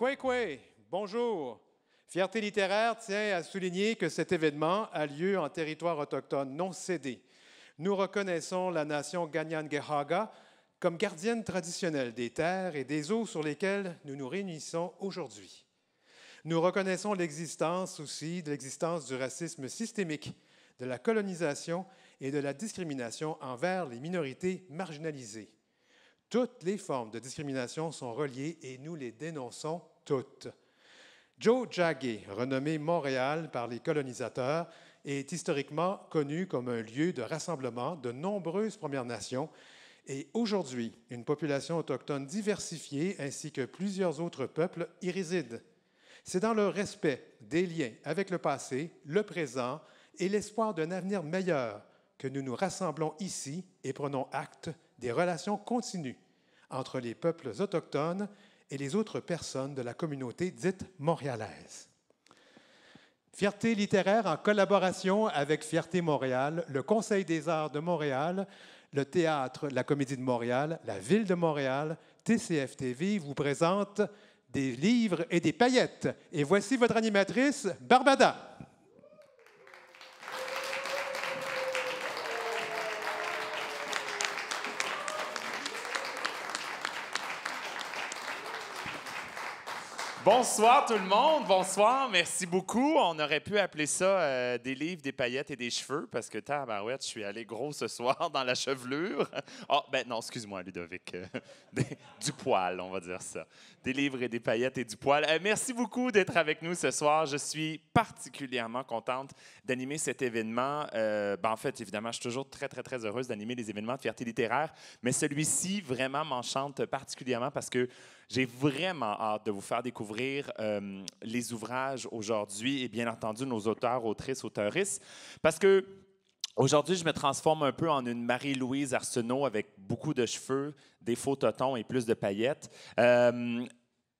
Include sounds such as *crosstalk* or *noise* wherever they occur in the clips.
Kwe! bonjour. Fierté littéraire tient à souligner que cet événement a lieu en territoire autochtone non cédé. Nous reconnaissons la nation Ganyangehaga comme gardienne traditionnelle des terres et des eaux sur lesquelles nous nous réunissons aujourd'hui. Nous reconnaissons l'existence aussi de l'existence du racisme systémique, de la colonisation et de la discrimination envers les minorités marginalisées. Toutes les formes de discrimination sont reliées et nous les dénonçons toutes. Joe Jagge, renommé Montréal par les colonisateurs, est historiquement connu comme un lieu de rassemblement de nombreuses Premières Nations et aujourd'hui, une population autochtone diversifiée ainsi que plusieurs autres peuples y résident. C'est dans le respect des liens avec le passé, le présent et l'espoir d'un avenir meilleur que nous nous rassemblons ici et prenons acte des relations continues entre les peuples autochtones et les autres personnes de la communauté dite montréalaise. Fierté littéraire en collaboration avec Fierté Montréal, le Conseil des arts de Montréal, le théâtre, la Comédie de Montréal, la Ville de Montréal, TV vous présente des livres et des paillettes. Et voici votre animatrice, Barbada. Bonsoir tout le monde, bonsoir, merci beaucoup. On aurait pu appeler ça euh, des livres, des paillettes et des cheveux parce que tabarouette, je suis allé gros ce soir dans la chevelure. Oh, ben non, excuse-moi Ludovic, euh, *laughs* du poil, on va dire ça. Des livres et des paillettes et du poil. Euh, merci beaucoup d'être avec nous ce soir. Je suis particulièrement contente d'animer cet événement. Ben, en fait, évidemment, je suis toujours très, très, très heureuse d'animer les événements de fierté littéraire, mais celui-ci vraiment m'enchante particulièrement parce que j'ai vraiment hâte de vous faire découvrir euh, les ouvrages aujourd'hui et bien entendu nos auteurs, autrices, auteuristes, parce que Aujourd'hui, je me transforme un peu en une Marie-Louise Arsenault avec beaucoup de cheveux, des faux totons et plus de paillettes. Euh,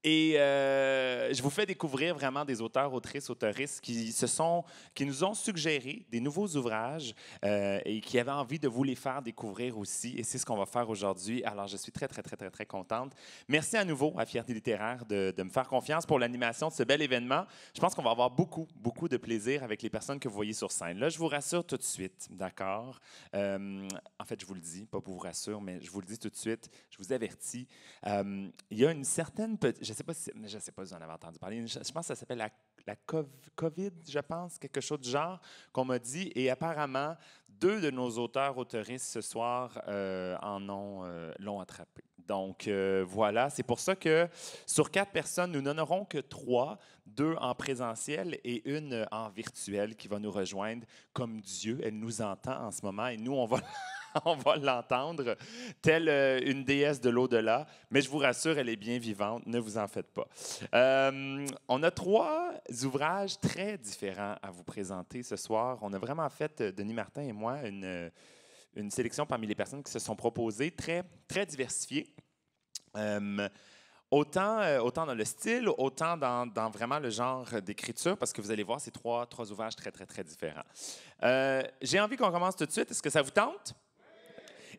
et euh, je vous fais découvrir vraiment des auteurs, autrices, autoristes qui, se sont, qui nous ont suggéré des nouveaux ouvrages euh, et qui avaient envie de vous les faire découvrir aussi. Et c'est ce qu'on va faire aujourd'hui. Alors, je suis très, très, très, très, très contente. Merci à nouveau à Fierté littéraire de, me faire confiance pour l'animation de ce bel événement. Je pense qu'on va avoir beaucoup, beaucoup de plaisir avec les personnes que vous voyez sur scène. Là, je vous rassure tout de suite, d'accord? Euh, en fait, je vous le dis, pas pour vous rassurer, mais je vous le dis tout de suite, je vous avertis. il y a une certaine petite je ne sais pas si je sais pas si vous en avez entendu parler. Je, pense que ça s'appelle la, la, COVID, je pense, quelque chose du genre qu'on m'a dit. Et apparemment, deux de nos auteurs autoristes ce soir euh, en ont euh, l'ont attrapé. Donc euh, voilà, c'est pour ça que sur quatre personnes, nous n'en aurons que trois deux en présentiel et une en virtuel qui va nous rejoindre comme Dieu. Elle nous entend en ce moment et nous, on va, *laughs* on va l'entendre, telle euh, une déesse de l'au-delà. Mais je vous rassure, elle est bien vivante, ne vous en faites pas. Euh, on a trois ouvrages très différents à vous présenter ce soir. On a vraiment fait, euh, Denis Martin et moi, une, une sélection parmi les personnes qui se sont proposées, très, très diversifiées. Euh, autant, dans le style, autant dans, vraiment le genre d'écriture, parce que vous allez voir, ces trois, ouvrages très, très, très différents. Euh, j'ai envie qu'on commence tout de suite. Est-ce que ça vous tente?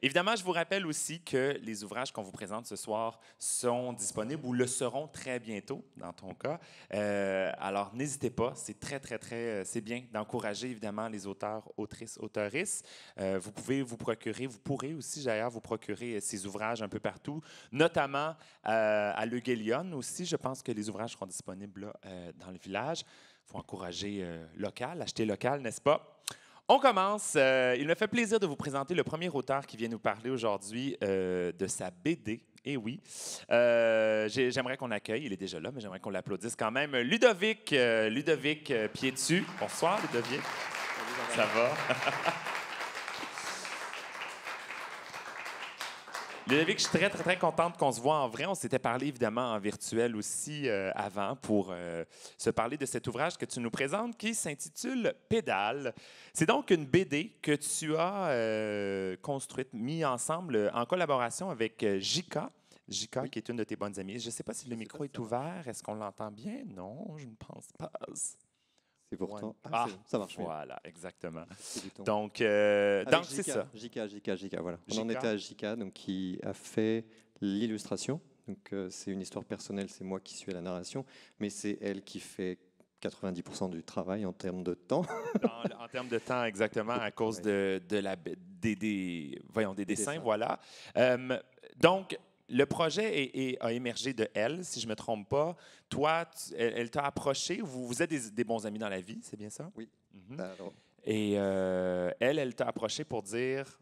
Évidemment, je vous rappelle aussi que les ouvrages qu'on vous présente ce soir sont disponibles ou le seront très bientôt, dans ton cas. Euh, alors, n'hésitez pas. C'est très, très, très, euh, c'est bien d'encourager évidemment les auteurs, autrices, auteuristes. Euh, vous pouvez vous procurer, vous pourrez aussi, d'ailleurs, vous procurer ces ouvrages un peu partout, notamment à Le Guélion aussi. Je pense que les ouvrages seront disponibles là, dans le village. Il faut encourager local, acheter local, n'est-ce pas? On commence. Euh, il me fait plaisir de vous présenter le premier auteur qui vient nous parler aujourd'hui euh, de sa BD. Eh oui. Euh, j'aimerais qu'on accueille, il est déjà là, mais j'aimerais qu'on l'applaudisse quand même. Ludovic, Ludovic Piétu. Bonsoir, Ludovic. Salut, Ça va? *laughs* Ludovic, je suis très, très, très contente qu'on se voit en vrai. On s'était parlé évidemment en virtuel aussi euh, avant pour euh, se parler de cet ouvrage que tu nous présentes qui s'intitule Pédale. C'est donc une BD que tu as euh, construite, mis ensemble en collaboration avec Jika. Jika, qui est une de tes bonnes amies. Je ne sais pas si le micro est ouvert. Est-ce qu'on l'entend bien? Non, je ne pense pas. Et pourtant. Ah, ah, ça marche. Voilà, exactement. Euh, donc, c'est ça. JK, JK, JK, voilà. On en était à JK, donc, qui a fait l'illustration. Donc, euh, c'est une histoire personnelle, c'est moi qui suis à la narration, mais c'est elle qui fait 90% du travail en termes de temps. *laughs* en termes de temps, exactement, à cause de, la, des, des, voyons, des, dessins, voilà. Euh, donc, le projet a émergé de elle, si je ne me trompe pas. Toi, elle, t'a approché. Vous, êtes des, bons amis dans la vie, c'est bien ça? Oui. Mhm. Euh, et euh, elle, elle t'a approché pour dire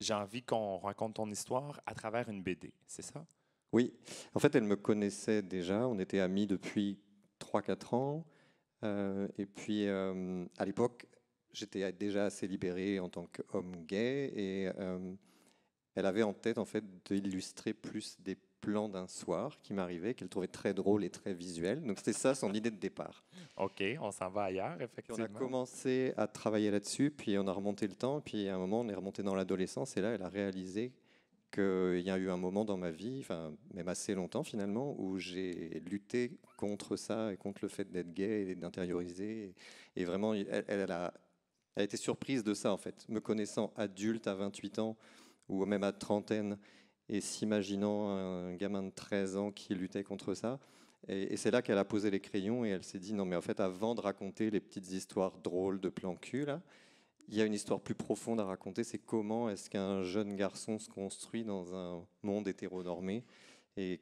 J'ai envie qu'on raconte ton histoire à travers une BD, c'est ça? Oui. En fait, elle me connaissait déjà. On était amis depuis 3-4 ans. Euh, et puis, à l'époque, j'étais déjà assez libéré en tant qu'homme gay. Et elle avait en tête en fait d'illustrer plus des plans d'un soir qui m'arrivait, qu'elle trouvait très drôle et très visuel. Donc c'était ça son idée de départ. Ok, on s'en va ailleurs, effectivement. on a commencé à travailler là-dessus, puis on a remonté le temps, puis à un moment on est remonté dans l'adolescence, et là elle a réalisé qu'il y a eu un moment dans ma vie, enfin même assez longtemps finalement, où j'ai lutté contre ça et contre le fait d'être gay et d'intérioriser. Et vraiment, elle, a, elle a été surprise de ça en fait. Me connaissant adulte à 28 ans, ou même à trentaine, et s'imaginant un gamin de 13 ans qui luttait contre ça. Et, c'est là qu'elle a posé les crayons et elle s'est dit non mais en fait avant de raconter les petites histoires drôles de plan cul il y a une histoire plus profonde à raconter, c'est comment est-ce qu'un jeune garçon se construit dans un monde hétéronormé et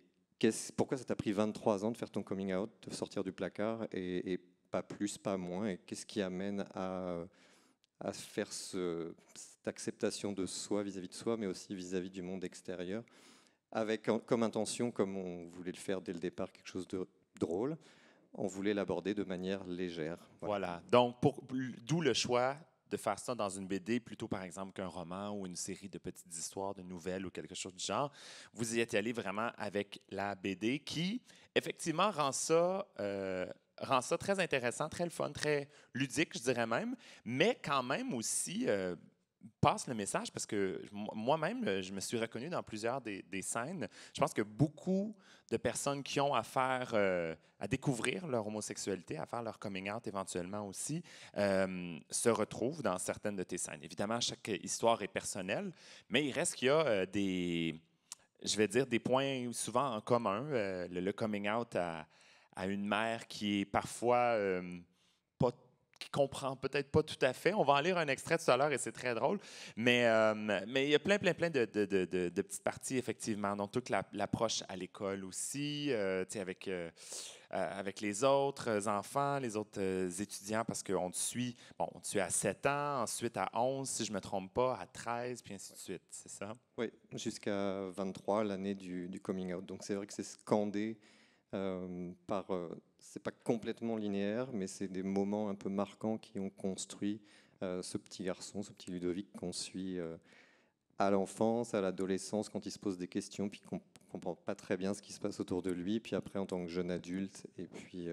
pourquoi ça t'a pris 23 ans de faire ton coming out, de sortir du placard et, et pas plus, pas moins, et qu'est-ce qui amène à, à faire ce, acceptation de soi vis-à-vis de soi, mais aussi vis-à-vis du monde extérieur, avec comme intention, comme on voulait le faire dès le départ, quelque chose de drôle, on voulait l'aborder de manière légère. Voilà, donc d'où le choix de faire ça dans une BD plutôt, par exemple, qu'un roman ou une série de petites histoires, de nouvelles ou quelque chose du genre. Vous y êtes allé vraiment avec la BD qui, effectivement, rend ça... Euh, rend ça très intéressant, très le fun, très ludique, je dirais même, mais quand même aussi euh, passe le message parce que moi-même, euh, je me suis reconnu dans plusieurs des, scènes. Je pense que beaucoup de personnes qui ont à faire, euh, à découvrir leur homosexualité, à faire leur coming out éventuellement aussi, euh, se retrouvent dans certaines de tes scènes. Évidemment, chaque histoire est personnelle, mais il reste qu'il y a des, je vais dire, des points souvent en commun. Le, coming out à, à, une mère qui est parfois comprend peut-être pas tout à fait. On va en lire un extrait tout à l'heure et c'est très drôle. Mais, euh, mais il y a plein, plein, plein de, petites parties, effectivement. Donc, toute l'approche à l'école aussi, euh, avec, euh, avec les autres enfants, les autres étudiants, parce qu'on te suit, bon, on à 7 ans, ensuite à 11, si je ne me trompe pas, à 13, puis ainsi de suite, c'est ça? Oui, jusqu'à 23, l'année du, du, coming out. Donc, c'est vrai que c'est scandé euh, par, euh, c'est pas complètement linéaire, mais c'est des moments un peu marquants qui ont construit euh, ce petit garçon, ce petit Ludovic qu'on suit à l'enfance, à l'adolescence, quand il se pose des questions, puis qu'on comprend pas très bien ce qui se passe autour de lui, puis après en tant que jeune adulte, et puis, et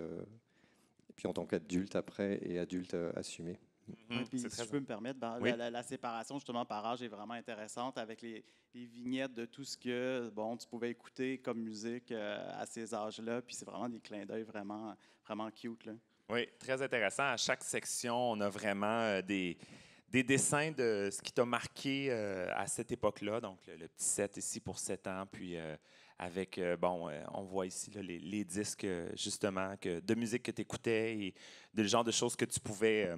puis en tant qu'adulte après, et adulte assumé. Mm-hmm. Hein, si je peux me permettre, ben, la, séparation justement par âge est vraiment intéressante avec les, vignettes de tout ce que bon tu pouvais écouter comme musique euh, à ces âges-là. Puis c'est vraiment des clins d'œil vraiment, vraiment cute. Oui, très intéressant. À chaque section, on a vraiment euh, des, des, dessins de ce qui t'a marqué euh, à cette époque-là. Donc le, petit set ici pour 7 ans, puis avec, bon, on voit ici les, disques, justement, que, de musique que tu écoutais et le genre de choses que tu pouvais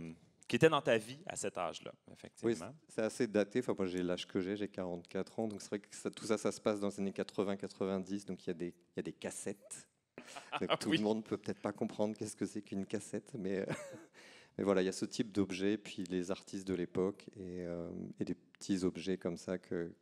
qui était dans ta vie à cet âge-là, effectivement. c'est assez daté. Enfin, moi, j'ai l'âge que j'ai, j'ai 44 ans. Donc, c'est vrai que tout ça, ça se passe dans les années 80-90. Donc, il y, a des, y a des cassettes. *laughs* tout le monde peut peut-être pas comprendre qu'est-ce que c'est qu'une cassette. Mais, euh, *laughs* voilà, il y a ce type d'objet, puis les artistes de l'époque et, euh, et, des petits objets comme ça que,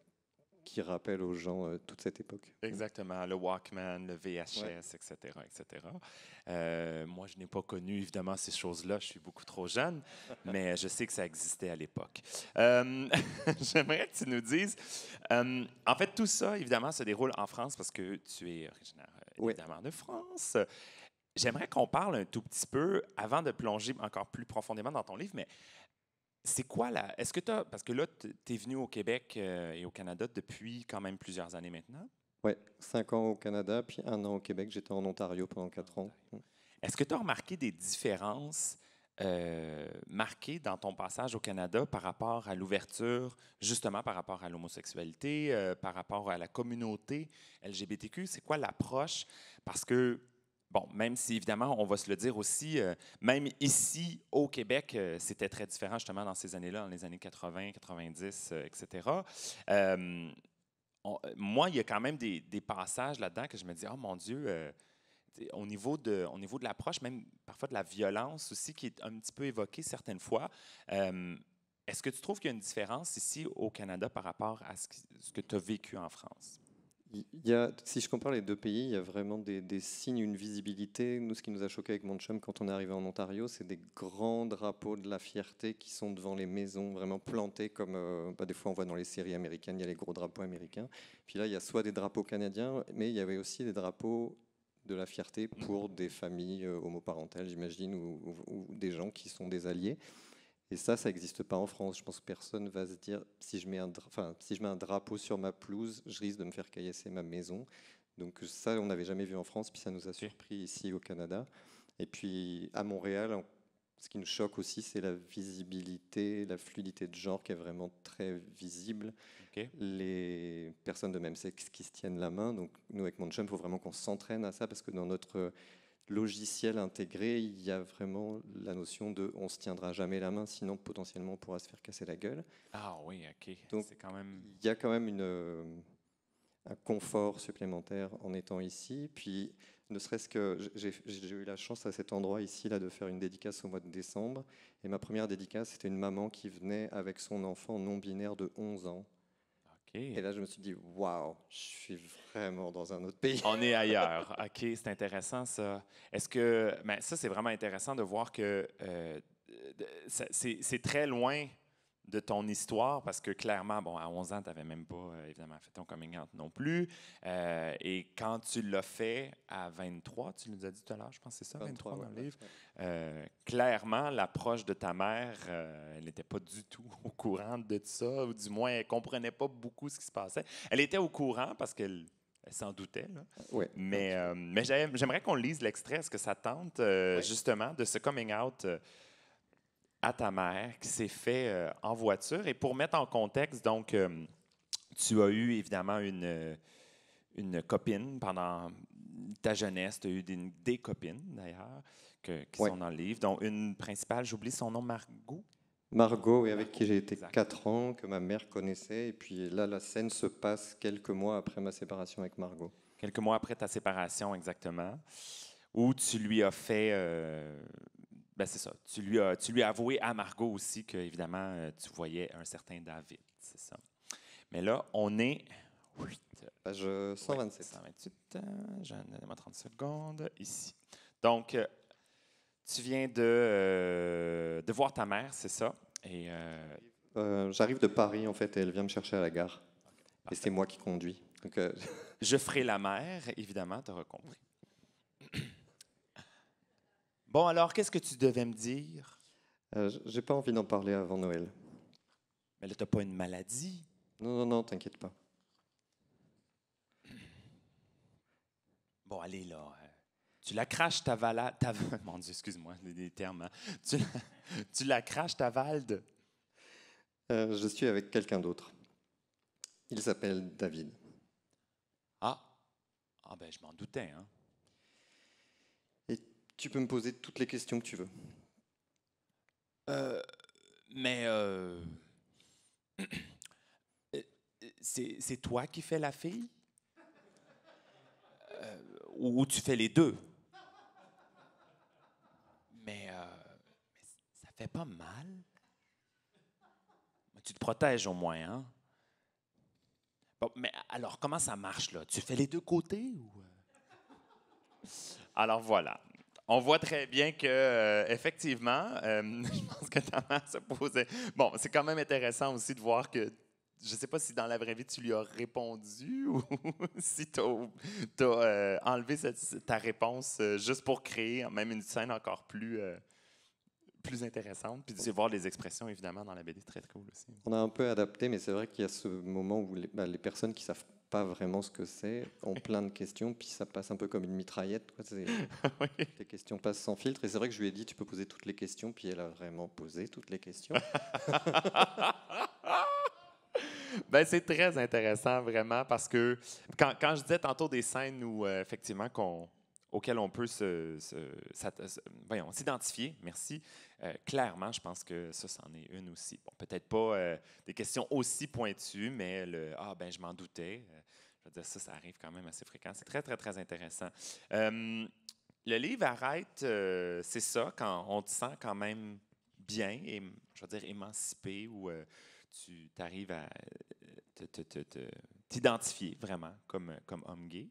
qui rappelle aux gens euh, toute cette époque. Exactement, le Walkman, le VHS, etc. etc. moi, je n'ai pas connu évidemment ces choses-là, je suis beaucoup trop jeune, *laughs* mais euh, je sais que ça existait à l'époque. Euh, *laughs* j'aimerais que tu nous dises, en fait, tout ça, évidemment, se déroule en France parce que tu es originaire évidemment de France. J'aimerais qu'on parle un tout petit peu, avant de plonger encore plus profondément dans ton livre, mais c'est quoi la. Est-ce que tu as. Parce que là, tu es venu au Québec euh, et au Canada depuis quand même plusieurs années maintenant. Oui, cinq ans au Canada, puis un an au Québec. J'étais en Ontario pendant quatre ans. Est-ce que tu as remarqué des différences euh, marquées dans ton passage au Canada par rapport à l'ouverture, justement par rapport à l'homosexualité, euh, par rapport à la communauté LGBTQ? C'est quoi l'approche? Parce que Bon, même si évidemment, on va se le dire aussi, euh, même ici au Québec, euh, c'était très différent justement dans ces années-là, dans les années 80, 90, etc. moi, il y a quand même des, passages là-dedans que je me dis, oh mon Dieu, euh, au niveau de, l'approche, même parfois de la violence aussi qui est un petit peu évoquée certaines fois. Est-ce que tu trouves qu'il y a une différence ici au Canada par rapport à ce que tu as vécu en France? si je compare les deux pays, il y a vraiment des, signes, une visibilité. Nous, ce qui nous a choqué avec Montchum quand on est arrivé en Ontario, c'est des grands drapeaux de la fierté qui sont devant les maisons, vraiment plantés, comme euh, bah, des fois on voit dans les séries américaines, il y a les gros drapeaux américains. Puis là, il y a soit des drapeaux canadiens, mais il y avait aussi des drapeaux de la fierté pour des familles homoparentelles, euh, homoparentales, j'imagine, ou, des gens qui sont des alliés. Et ça, ça n'existe pas en France. Je pense que personne va se dire si je, mets un si je mets un drapeau sur ma pelouse, je risque de me faire caillasser ma maison. Donc ça, on n'avait jamais vu en France, puis ça nous a surpris ici au Canada. Et puis à Montréal, ce qui nous choque aussi, c'est la visibilité, la fluidité de genre qui est vraiment très visible. Les personnes de même sexe qui se tiennent la main. Donc nous, avec Monchum, il faut vraiment qu'on s'entraîne à ça parce que dans notre logiciel intégré, il y a vraiment la notion de on se tiendra jamais la main, sinon potentiellement on pourra se faire casser la gueule. Ah oui, ok. Donc quand il y a quand même une, euh, un confort supplémentaire en étant ici. Puis ne serait-ce que j'ai eu la chance à cet endroit ici là de faire une dédicace au mois de décembre. Et ma première dédicace, c'était une maman qui venait avec son enfant non binaire de 11 ans. Et là, je me suis dit, waouh, je suis vraiment dans un autre pays. On est *laughs* ailleurs. OK, c'est intéressant ça. Est-ce que. mais ça, c'est vraiment intéressant de voir que euh, c'est très loin de ton histoire, parce que clairement, bon, à 11 ans, tu n'avais même pas, euh, évidemment, fait ton coming out non plus. Euh, et quand tu l'as fait à 23, tu nous as dit tout à l'heure, je pense c'est ça, 23, dans le livre, euh, clairement, l'approche de ta mère, elle n'était pas du tout *laughs* au courant de ça, ou du moins, elle ne comprenait pas beaucoup ce qui se passait. Elle était au courant parce qu'elle s'en doutait. Là. Mais, mais j'aimerais qu'on lise l'extrait. ce que ça tente justement de ce coming out? à ta mère qui s'est fait euh, en voiture. Et pour mettre en contexte, donc, euh, tu as eu évidemment une, une copine pendant ta jeunesse. Tu as eu des, copines, d'ailleurs, qui sont dans le livre, dont une principale, j'oublie son nom, Margot. Margot, oui, avec qui j'ai été quatre ans, que ma mère connaissait. Et puis là, la scène se passe quelques mois après ma séparation avec Margot. Quelques mois après ta séparation, exactement, où tu lui as fait euh, ben, c'est ça. Tu lui, as, tu lui avoué à Margot aussi que, évidemment, euh, tu voyais un certain David. C'est ça. Mais là, on est. Page 127. 128. J'en ai 30 secondes. Ici. Donc, euh, tu viens de, euh, de voir ta mère, c'est ça? Et, J'arrive de Paris, en fait, et elle vient me chercher à la gare. et c'est moi qui conduis. Donc, *laughs* Je ferai la mère, évidemment, tu auras compris. Bon, alors, qu'est-ce que tu devais me dire? Euh, J'ai pas envie d'en parler avant Noël. Mais là, t'as pas une maladie? Non, non, non, t'inquiète pas. Bon, allez, là. Euh, tu la craches, ta ta. *laughs* Mon Dieu, excuse-moi, des termes. Hein. *laughs* Tu, la... craches, ta valde? Euh, je suis avec quelqu'un d'autre. Il s'appelle David. Ah! Ah ben, je m'en doutais, hein. Tu peux me poser toutes les questions que tu veux. Euh, mais euh, *clears throat* euh, c'est toi qui fais la fille Ou tu fais les deux mais, ça fait pas mal. tu te protèges au moins, hein? mais alors comment ça marche là Tu fais les deux côtés ou Alors voilà. On voit très bien que, euh, effectivement, euh, *laughs* je pense que mère se posait. Bon, c'est quand même intéressant aussi de voir que je ne sais pas si dans la vraie vie tu lui as répondu *laughs* ou si tu as, euh, enlevé cette, ta réponse juste pour créer même une scène encore plus, plus intéressante. Puis de voir les expressions évidemment dans la BD, très cool aussi. On a un peu adapté, mais c'est vrai qu'il y a ce moment où les ben, personnes qui savent pas vraiment ce que c'est, ont plein de questions, puis ça passe un peu comme une mitraillette. *laughs* Les questions passent sans filtre. Et c'est vrai que je lui ai dit, tu peux poser toutes les questions, puis elle a vraiment posé toutes les questions. *laughs* ben, c'est très intéressant, vraiment, parce que quand, quand, je disais tantôt des scènes où, euh, effectivement, qu'on auquel on peut s'identifier, merci. Euh, clairement, je pense que ça, c'en est une aussi. peut-être pas euh, des questions aussi pointues, mais le Ah, ben, je m'en doutais. Euh, ça, ça arrive quand même assez fréquent. C'est très, très, très intéressant. le livre arrête, c'est ça, quand on te sent quand même bien, et, je veux dire, émancipé ou tu arrives à t'identifier vraiment comme, comme homme gay.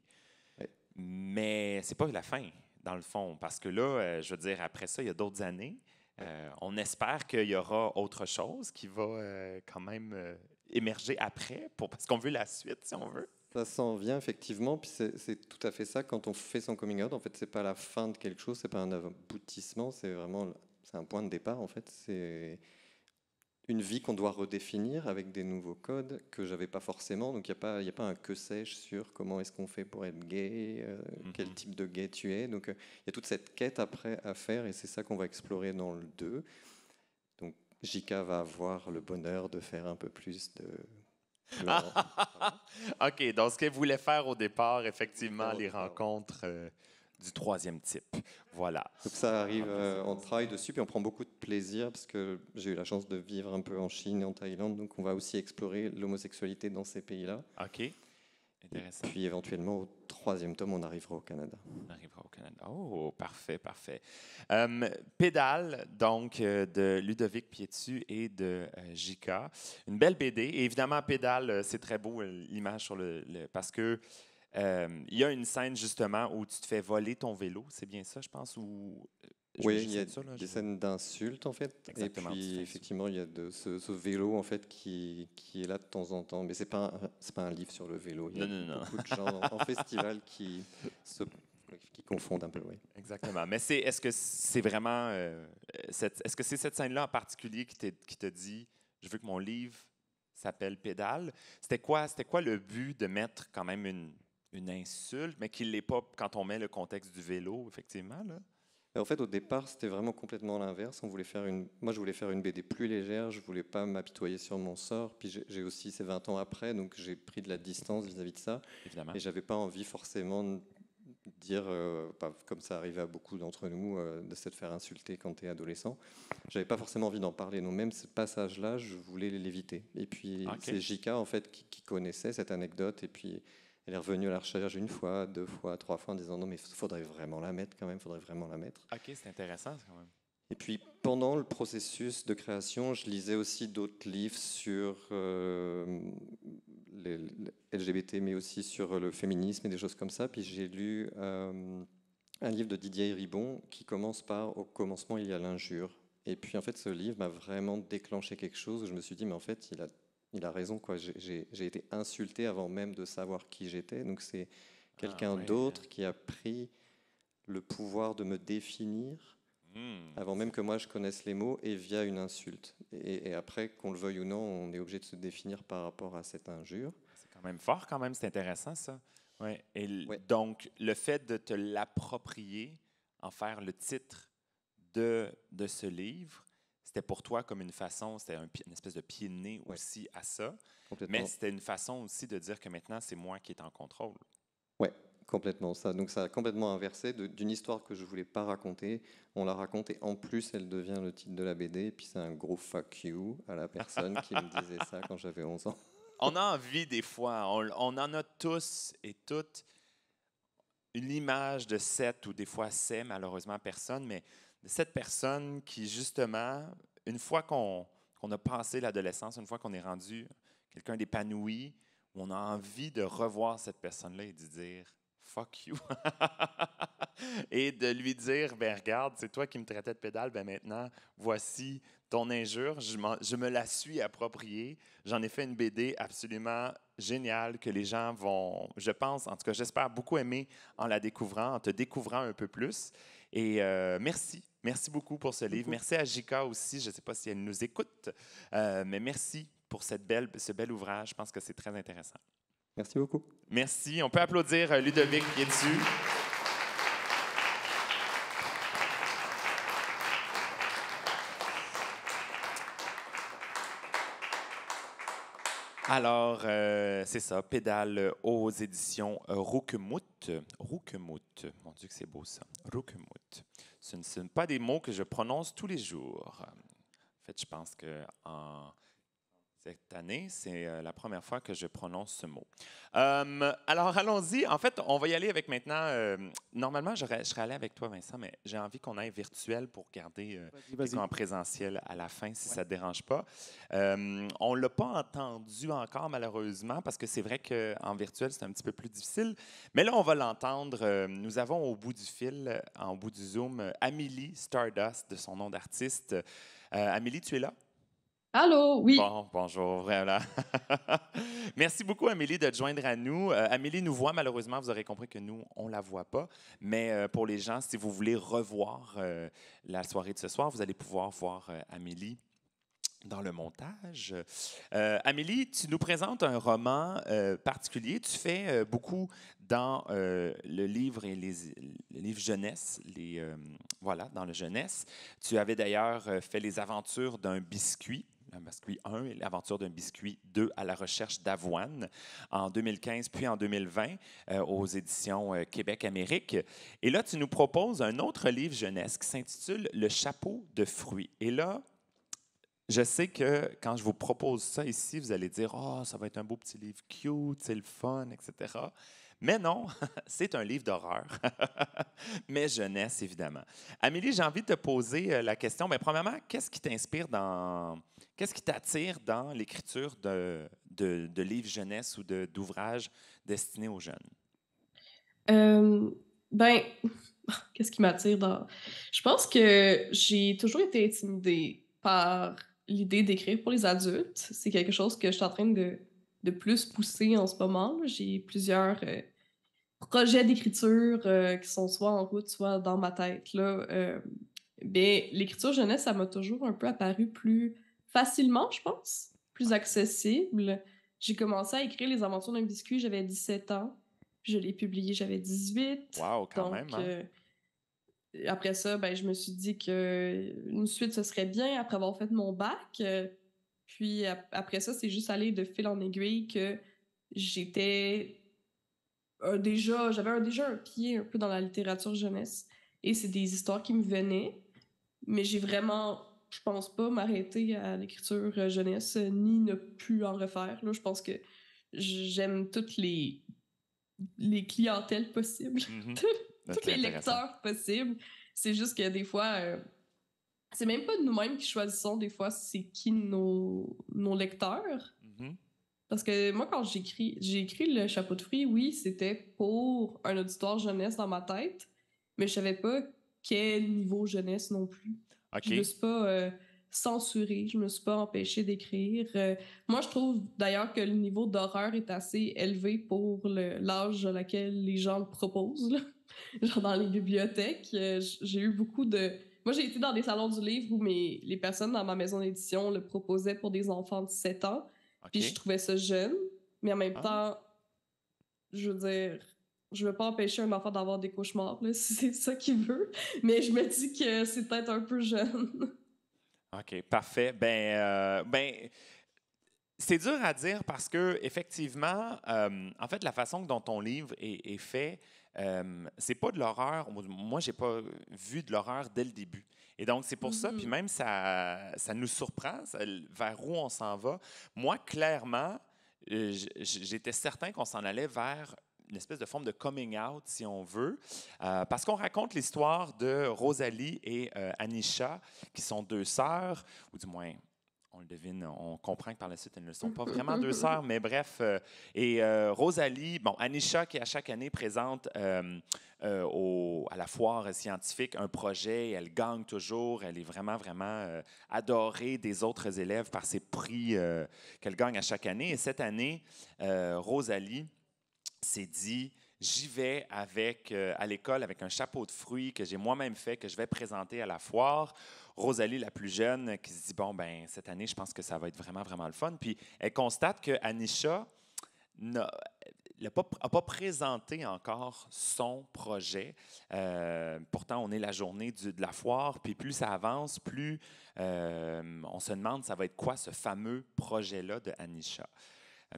Mais c'est pas la fin, dans le fond, parce que là, euh, je veux dire, après ça, il y a d'autres années. Euh, on espère qu'il y aura autre chose qui va euh, quand même émerger après, pour, parce qu'on veut la suite, si on veut. Ça s'en vient effectivement, puis c'est tout à fait ça. Quand on fait son coming out, en fait, c'est pas la fin de quelque chose, c'est pas un aboutissement, c'est vraiment c'est un point de départ. En fait, c'est une vie qu'on doit redéfinir avec des nouveaux codes que j'avais pas forcément. Donc il n'y a, a, pas un que sais-je sur comment est-ce qu'on fait pour être gay, euh, mhm. quel type de gay tu es. Donc euh, il y a toute cette quête après à faire et c'est ça qu'on va explorer dans le 2. Donc Jika va avoir le bonheur de faire un peu plus de... *laughs* ok, donc ce qu'elle voulait faire au départ, effectivement, les rencontres... Euh, du troisième type. Voilà. Donc ça arrive, euh, on travaille dessus, puis on prend beaucoup de plaisir, parce que j'ai eu la chance de vivre un peu en Chine et en Thaïlande, donc on va aussi explorer l'homosexualité dans ces pays-là. OK. Intéressant. puis éventuellement, au troisième tome, on arrivera au Canada. On arrivera au Canada. Oh, parfait, parfait. Euh, Pédale, donc, euh, de Ludovic Pietu et de Jika. Une belle BD. Et évidemment, Pédale, c'est très beau l'image sur le, parce que euh, il y a une scène justement où tu te fais voler ton vélo, c'est bien ça, je pense, où euh, oui, il y a des scènes d'insultes en fait. Exactement, et puis effectivement, il y a ce, vélo en fait qui, est là de temps en temps, mais c'est pas pas un livre sur le vélo. Il y a beaucoup de gens en *laughs* festival qui se confondent un peu, oui. Exactement. Mais est-ce que c'est vraiment euh, est-ce que c'est cette scène-là en particulier qui, te dit je veux que mon livre s'appelle Pédale. C'était quoi c'était quoi le but de mettre quand même une une insulte, mais qui ne l'est pas quand on met le contexte du vélo, effectivement. en fait, au départ, c'était vraiment complètement l'inverse. On voulait faire une, moi, je voulais faire une BD plus légère. Je voulais pas m'apitoyer sur mon sort. Puis j'ai aussi ces 20 ans après, donc j'ai pris de la distance vis-à-vis de ça. Évidemment. Et j'avais pas envie forcément de dire, euh, comme ça arrivait à beaucoup d'entre nous, euh, de se faire insulter quand tu es adolescent. J'avais pas forcément envie d'en parler. Non, même ce passage-là, je voulais l'éviter. Et puis ah, c'est Jika en fait qui, qui connaissait cette anecdote et puis elle est revenue à la recherche une fois, deux fois, trois fois en disant non, mais il faudrait vraiment la mettre quand même, faudrait vraiment la mettre. Ok, c'est intéressant quand même. Et puis pendant le processus de création, je lisais aussi d'autres livres sur euh, les, LGBT, mais aussi sur le féminisme et des choses comme ça. Puis j'ai lu euh, un livre de Didier Ribon qui commence par Au commencement, il y a l'injure. Et puis en fait, ce livre m'a vraiment déclenché quelque chose. Où je me suis dit, mais en fait, il a il a raison, quoi. J'ai été insulté avant même de savoir qui j'étais. Donc c'est ah, quelqu'un d'autre qui a pris le pouvoir de me définir hmm. avant même que moi je connaisse les mots et via une insulte. Et, après, qu'on le veuille ou non, on est obligé de se définir par rapport à cette injure. C'est quand même fort, quand même. C'est intéressant, ça. Et donc, le fait de te l'approprier, en faire le titre de, de ce livre, c'était pour toi comme une façon, c'était une espèce de pied de nez aussi à ça. Mais c'était une façon aussi de dire que maintenant, c'est moi qui est en contrôle. Oui, complètement ça. Donc ça a complètement inversé d'une histoire que je voulais pas raconter. On la raconte et en plus, elle devient le titre de la BD. Et puis c'est un gros fuck you à la personne qui me disait ça quand j'avais 11 ans. *laughs* on a envie des fois, on, en a tous et toutes une image de cette ou des fois c'est malheureusement personne, mais de cette personne qui, justement, une fois qu'on a passé l'adolescence, une fois qu'on est rendu quelqu'un d'épanoui, on a envie de revoir cette personne-là et de dire fuck you. *laughs* et de lui dire ben regarde, c'est toi qui me traitais de pédale, ben maintenant, voici ton injure, je, me la suis appropriée. J'en ai fait une BD absolument géniale que les gens vont, je pense, en tout cas, j'espère beaucoup aimer en la découvrant, en te découvrant un peu plus. Et euh, merci Merci beaucoup pour ce livre. Merci à Jika aussi. Je ne sais pas si elle nous écoute, euh, mais merci pour cette belle, ce bel ouvrage. Je pense que c'est très intéressant. Merci beaucoup. Merci. On peut applaudir euh, Ludovic qui est dessus. Alors, euh, c'est ça, Pédale aux éditions Roukemout. Roukemout, mon Dieu que c'est beau ça. Roukmout. Ce ne sont pas des mots que je prononce tous les jours. En fait, je pense en... Cette année, c'est euh, la première fois que je prononce ce mot. Hum, alors, allons-y. En fait, on va y aller avec maintenant. Hum, normalement, je serais allé avec toi, Vincent, mais j'ai envie qu'on aille virtuel pour garder euh, présentiel à la fin, si ça ne dérange pas. Hum, on ne l'a pas entendu encore, malheureusement, parce que c'est vrai qu'en virtuel, c'est un petit peu plus difficile. Mais là, on va l'entendre. nous avons au bout du fil, en bout du Zoom, Amélie Stardust, de son nom d'artiste. Euh, Amélie, tu es là? Allô, oui. Bon, bonjour, voilà. *laughs* Merci beaucoup, Amélie, de te joindre à nous. Euh, Amélie nous voit, malheureusement, vous aurez compris que nous, on ne la voit pas. Mais euh, pour les gens, si vous voulez revoir euh, la soirée de ce soir, vous allez pouvoir voir Amélie dans le montage. Amélie, tu nous présentes un roman particulier. Tu fais beaucoup dans le livre et livres jeunesse, les, voilà, dans le jeunesse. Tu avais d'ailleurs fait les aventures d'un biscuit un biscuit 1, l'aventure d'un biscuit 2 à la recherche d'avoine en 2015 puis en 2020 euh, aux éditions euh, Québec-Amérique. Et là, tu nous proposes un autre livre jeunesse qui s'intitule Le chapeau de fruits. Et là, je sais que quand je vous propose ça ici, vous allez dire Oh, ça va être un beau petit livre cute, c'est le fun, etc. Mais non, *laughs* c'est un livre d'horreur, *laughs* mais jeunesse évidemment. Amélie, j'ai envie de te poser euh, la question. Mais ben, premièrement, qu'est-ce qui t'inspire dans Qu'est-ce qui t'attire dans l'écriture de, de, livres jeunesse ou d'ouvrages destinés aux jeunes? Euh, ben, *laughs* qu'est-ce qui m'attire dans... Je pense que j'ai toujours été intimidée par l'idée d'écrire pour les adultes. C'est quelque chose que je suis en train de, de plus pousser en ce moment. J'ai plusieurs euh, projets d'écriture euh, qui sont soit en route, soit dans ma tête. Là. Euh, l'écriture jeunesse, ça m'a toujours un peu apparu plus facilement, je pense, plus accessible. J'ai commencé à écrire Les Aventures d'un biscuit, j'avais 17 ans. je l'ai publié, j'avais 18. Wow, quand même. Hein. Euh, après ça, ben, je me suis dit que une suite, ce serait bien après avoir fait mon bac. Puis après ça, c'est juste allé de fil en aiguille que j'étais déjà, j'avais déjà un pied un peu dans la littérature jeunesse. Et c'est des histoires qui me venaient, mais j'ai vraiment je pense pas m'arrêter à l'écriture euh, jeunesse euh, ni ne plus en refaire. je pense que j'aime toutes les, les clientèles possibles, mhm. *laughs* tous ben, les lecteurs possibles. C'est juste que des fois, euh, c'est même pas nous-mêmes qui choisissons des fois c'est qui nos, nos lecteurs. Mhm. Parce que moi, quand j'écris, j'ai écrit le chapeau de fruits, oui, c'était pour un auditoire jeunesse dans ma tête, mais je savais pas quel niveau jeunesse non plus. Je Je me suis pas censuré, censurée, je me suis pas empêchée d'écrire. Euh, moi, je trouve d'ailleurs que le niveau d'horreur est assez élevé pour l'âge à laquelle les gens le proposent. *laughs* Genre dans les bibliothèques, euh, j'ai eu beaucoup de... Moi, j'ai été dans des salons du livre où les personnes dans ma maison d'édition le proposaient pour des enfants de 7 ans. Puis je trouvais ça jeune, mais en même ah. temps, je veux dire, je veux pas empêcher un enfant d'avoir des cauchemars, là, *laughs* si c'est ça qu'il veut, mais je me dis que c'est peut-être un peu jeune. *laughs* OK, parfait. Ben, euh, ben c'est dur à dire parce que, effectivement, euh, en fait, la façon dont ton livre est, fait, ce euh, c'est pas de l'horreur. Moi, j'ai pas vu de l'horreur dès le début. Et donc, c'est pour ça, mm-hmm. puis même ça, ça nous surprend vers où on s'en va. Moi, clairement, j'étais certain qu'on s'en allait vers une espèce de forme de coming out, si on veut, euh, parce qu'on raconte l'histoire de Rosalie et euh, Anisha, qui sont deux sœurs, ou du moins on le devine, on comprend que par la suite, elles ne sont pas vraiment deux *laughs* sœurs, mais bref. Euh, et Rosalie, bon, Anisha, qui à chaque année présente au, à la foire scientifique un projet, elle gagne toujours, elle est vraiment, vraiment adorée des autres élèves par ses prix qu'elle gagne à chaque année. Et cette année, Rosalie, s'est dit, j'y vais avec, euh, à l'école avec un chapeau de fruits que j'ai moi-même fait, que je vais présenter à la foire. Rosalie, la plus jeune, qui se dit, bon, ben cette année, je pense que ça va être vraiment, vraiment le fun. Puis elle constate que Anisha n'a pas, présenté encore son projet. Euh, pourtant, on est la journée du, de la foire, puis plus ça avance, plus euh, on se demande ça va être quoi ce fameux projet-là de Anisha.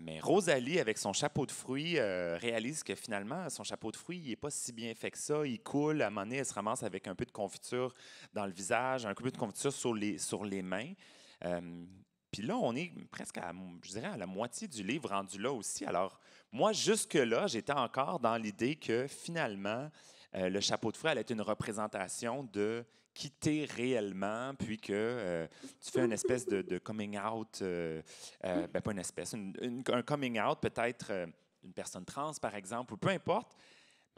Mais Rosalie, avec son chapeau de fruits, euh, réalise que finalement, son chapeau de fruits, il n'est pas si bien fait que ça. Il coule. À un moment donné, elle se ramasse avec un peu de confiture dans le visage, un peu de confiture sur les, sur les mains. Euh, puis là, on est presque à, je dirais, à la moitié du livre rendu là aussi. Alors, moi, jusque-là, j'étais encore dans l'idée que finalement, euh, le chapeau de fruits allait être une représentation de quitter réellement, puis que euh, tu fais une espèce de, coming out, euh, euh, ben pas une espèce, un coming out peut-être euh, d'une personne trans par exemple, ou peu importe,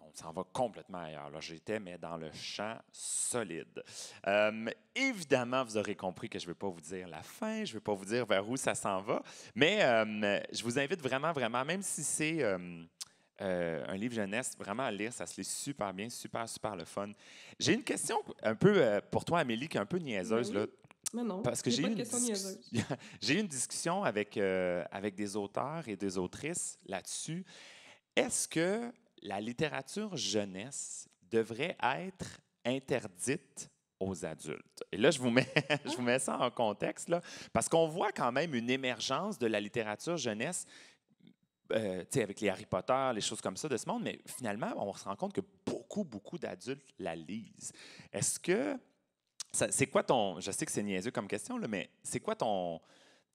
on s'en va complètement ailleurs. Là, j'étais, mais dans le champ solide. évidemment, vous aurez compris que je ne vais pas vous dire la fin, je ne vais pas vous dire vers où ça s'en va, mais je vous invite vraiment, vraiment, même si c'est... Euh, un livre jeunesse vraiment à lire, ça se lit super bien, super, super le fun. J'ai une question un peu euh, pour toi, Amélie, qui est un peu niaiseuse. Ben là, mais non, parce que j'ai eu, une *laughs* j'ai eu une discussion avec, euh, avec des auteurs et des autrices là-dessus. Est-ce que la littérature jeunesse devrait être interdite aux adultes. Et là, je vous mets, *laughs* je vous mets ça en contexte, là, parce qu'on voit quand même une émergence de la littérature jeunesse euh, avec les Harry Potter, les choses comme ça de ce monde, mais finalement, on se rend compte que beaucoup, beaucoup d'adultes la lisent. Est-ce que. C'est quoi ton. Je sais que c'est niaiseux comme question, là, mais c'est quoi ton,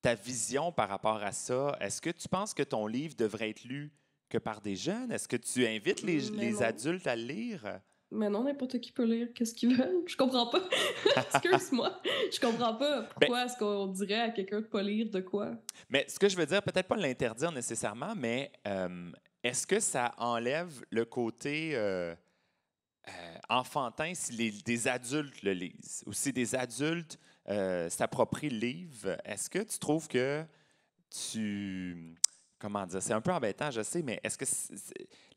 ta vision par rapport à ça? Est-ce que tu penses que ton livre devrait être lu que par des jeunes? Est-ce que tu invites les, les adultes à le lire? Mais non, n'importe qui peut lire qu'est-ce qu'ils veulent. Je comprends pas. *laughs* Excuse-moi. Je comprends pas pourquoi ben est-ce qu'on dirait à quelqu'un de pas lire de quoi. Mais ce que je veux dire, peut-être pas l'interdire nécessairement, mais euh, est-ce que ça enlève le côté euh, euh, enfantin si les, des adultes le lisent ou si des adultes s'approprient le livre? Est-ce que tu trouves que tu comment dire, c'est un peu embêtant, je sais, mais est-ce que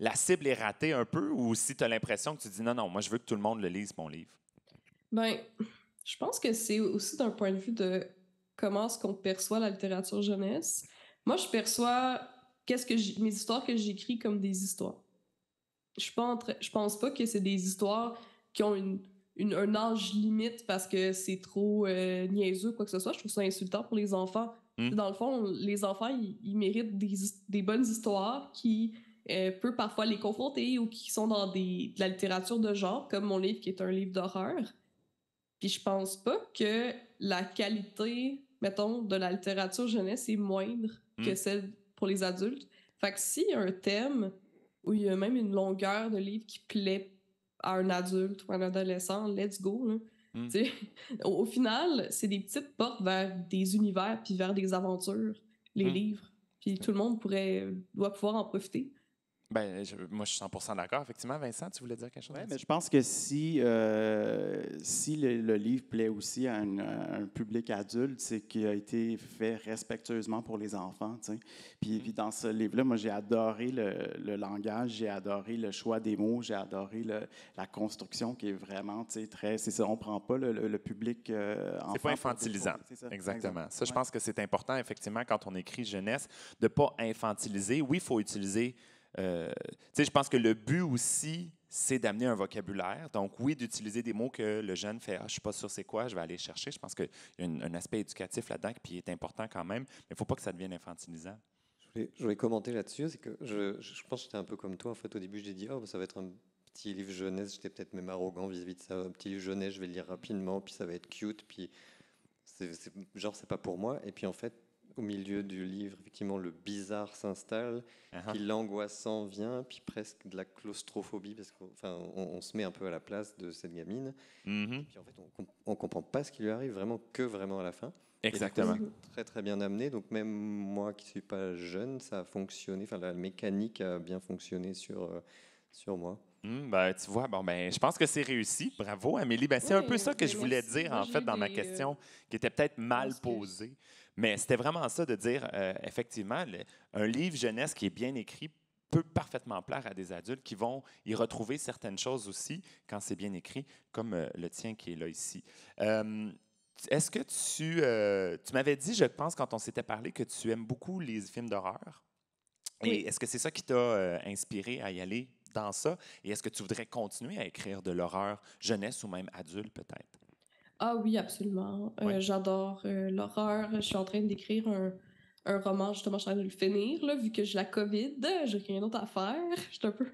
la cible est ratée un peu ou si tu as l'impression que tu dis non, non, moi je veux que tout le monde le lise, mon livre? Ben, je pense que c'est aussi d'un point de vue de comment est-ce qu'on perçoit la littérature jeunesse. Moi, je perçois qu'est-ce que mes histoires que j'écris comme des histoires. Je ne pense pas que c'est des histoires qui ont un âge limite parce que c'est trop euh, niaiseux ou quoi que ce soit. Je trouve ça insultant pour les enfants Hmm. Dans le fond, les enfants, ils, méritent des, des, bonnes histoires qui peut peuvent parfois les confronter ou qui sont dans des, de la littérature de genre, comme mon livre qui est un livre d'horreur. Puis je pense pas que la qualité, mettons, de la littérature jeunesse est moindre que hmm. celle pour les adultes. Fait que s'il y a un thème où il y a même une longueur de livre qui plaît à un adulte ou à un adolescent, let's go. Hmm. *laughs* Au, final, c'est des petites portes vers des univers puis vers des aventures, les hmm. livres. Puis tout le monde pourrait, doit pouvoir en profiter. Ben, moi, je suis 100 d'accord. Effectivement, Vincent, tu voulais dire quelque chose? mais je pense que si, euh, si le, livre plaît aussi à un, public adulte, c'est qu'il a été fait respectueusement pour les enfants. Puis, mm-hmm. puis dans ce livre-là, moi, j'ai adoré le, le langage, j'ai adoré le choix des mots, j'ai adoré la construction qui est vraiment très. C'est ça, on ne prend pas le, public euh, pas infantilisant. Exactement. Ça, je pense que c'est important, effectivement, quand on écrit jeunesse, de ne pas infantiliser. Oui, il faut utiliser euh, je pense que le but aussi, c'est d'amener un vocabulaire. Donc, oui, d'utiliser des mots que le jeune fait ah, Je ne suis pas sûr c'est quoi, je vais aller chercher. Je pense qu'il y a un, aspect éducatif là-dedans qui est important quand même, mais il ne faut pas que ça devienne infantilisant. Je voulais, commenter là-dessus. C'est que je, pense que j'étais un peu comme toi. En fait, au début, j'ai dit oh, bah, ça va être un petit livre jeunesse. J'étais peut-être même arrogant vis-à-vis de ça. Un petit livre jeunesse, je vais le lire rapidement, puis ça va être cute, puis. genre, c'est pas pour moi. Et puis en fait, au milieu du livre, effectivement, le bizarre s'installe, uh-huh. puis l'angoisse puis vient, puis presque de la claustrophobie, parce qu'on on, on, se met un peu à la place de cette gamine. Mm-hmm. puis en fait, on ne comprend pas ce qui lui arrive vraiment que vraiment à la fin. Exactement. très très bien amené. Donc même moi qui ne suis pas jeune, ça a fonctionné. Enfin, la mécanique a bien fonctionné sur, euh, sur moi. Bah tu vois, bon, ben, je pense que c'est réussi. Bravo, Amélie. Ben, c'est un peu ça que ben, je voulais dire, en fait, dans ma euh, question, qui était peut-être mal posée. Mais c'était vraiment ça de dire, euh, effectivement, un livre jeunesse qui est bien écrit peut parfaitement plaire à des adultes qui vont y retrouver certaines choses aussi quand c'est bien écrit, comme euh, le tien qui est là ici. Euh, est-ce que tu... tu m'avais dit, je pense, quand on s'était parlé, que tu aimes beaucoup les films d'horreur. et Est-ce que c'est ça qui t'a inspiré à y aller dans ça? Et est-ce que tu voudrais continuer à écrire de l'horreur jeunesse ou même adulte peut-être? Ah oui, absolument. Euh, j'adore euh, l'horreur. Je suis en train d'écrire un, roman, justement, je suis en train de le finir, là, vu que j'ai la COVID, j'ai rien d'autre à faire. *laughs* Je, un peu,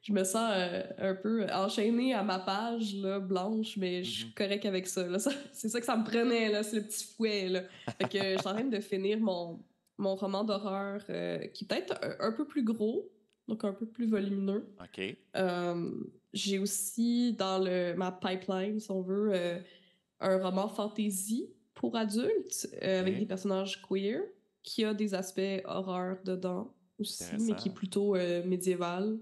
je me sens euh, un peu enchaînée à ma page là, blanche, mais je suis mm-hmm. correcte avec *laughs* ça. c'est ça que ça me prenait, c'est le petit fouet. Fait que je suis en train de finir mon, mon roman d'horreur qui est peut-être un, peu plus gros, donc un peu plus volumineux. j'ai aussi dans le, ma pipeline, si on veut, un roman fantasy pour adultes euh, avec des personnages queer qui a des aspects horreur dedans aussi, mais qui est plutôt euh, médiéval.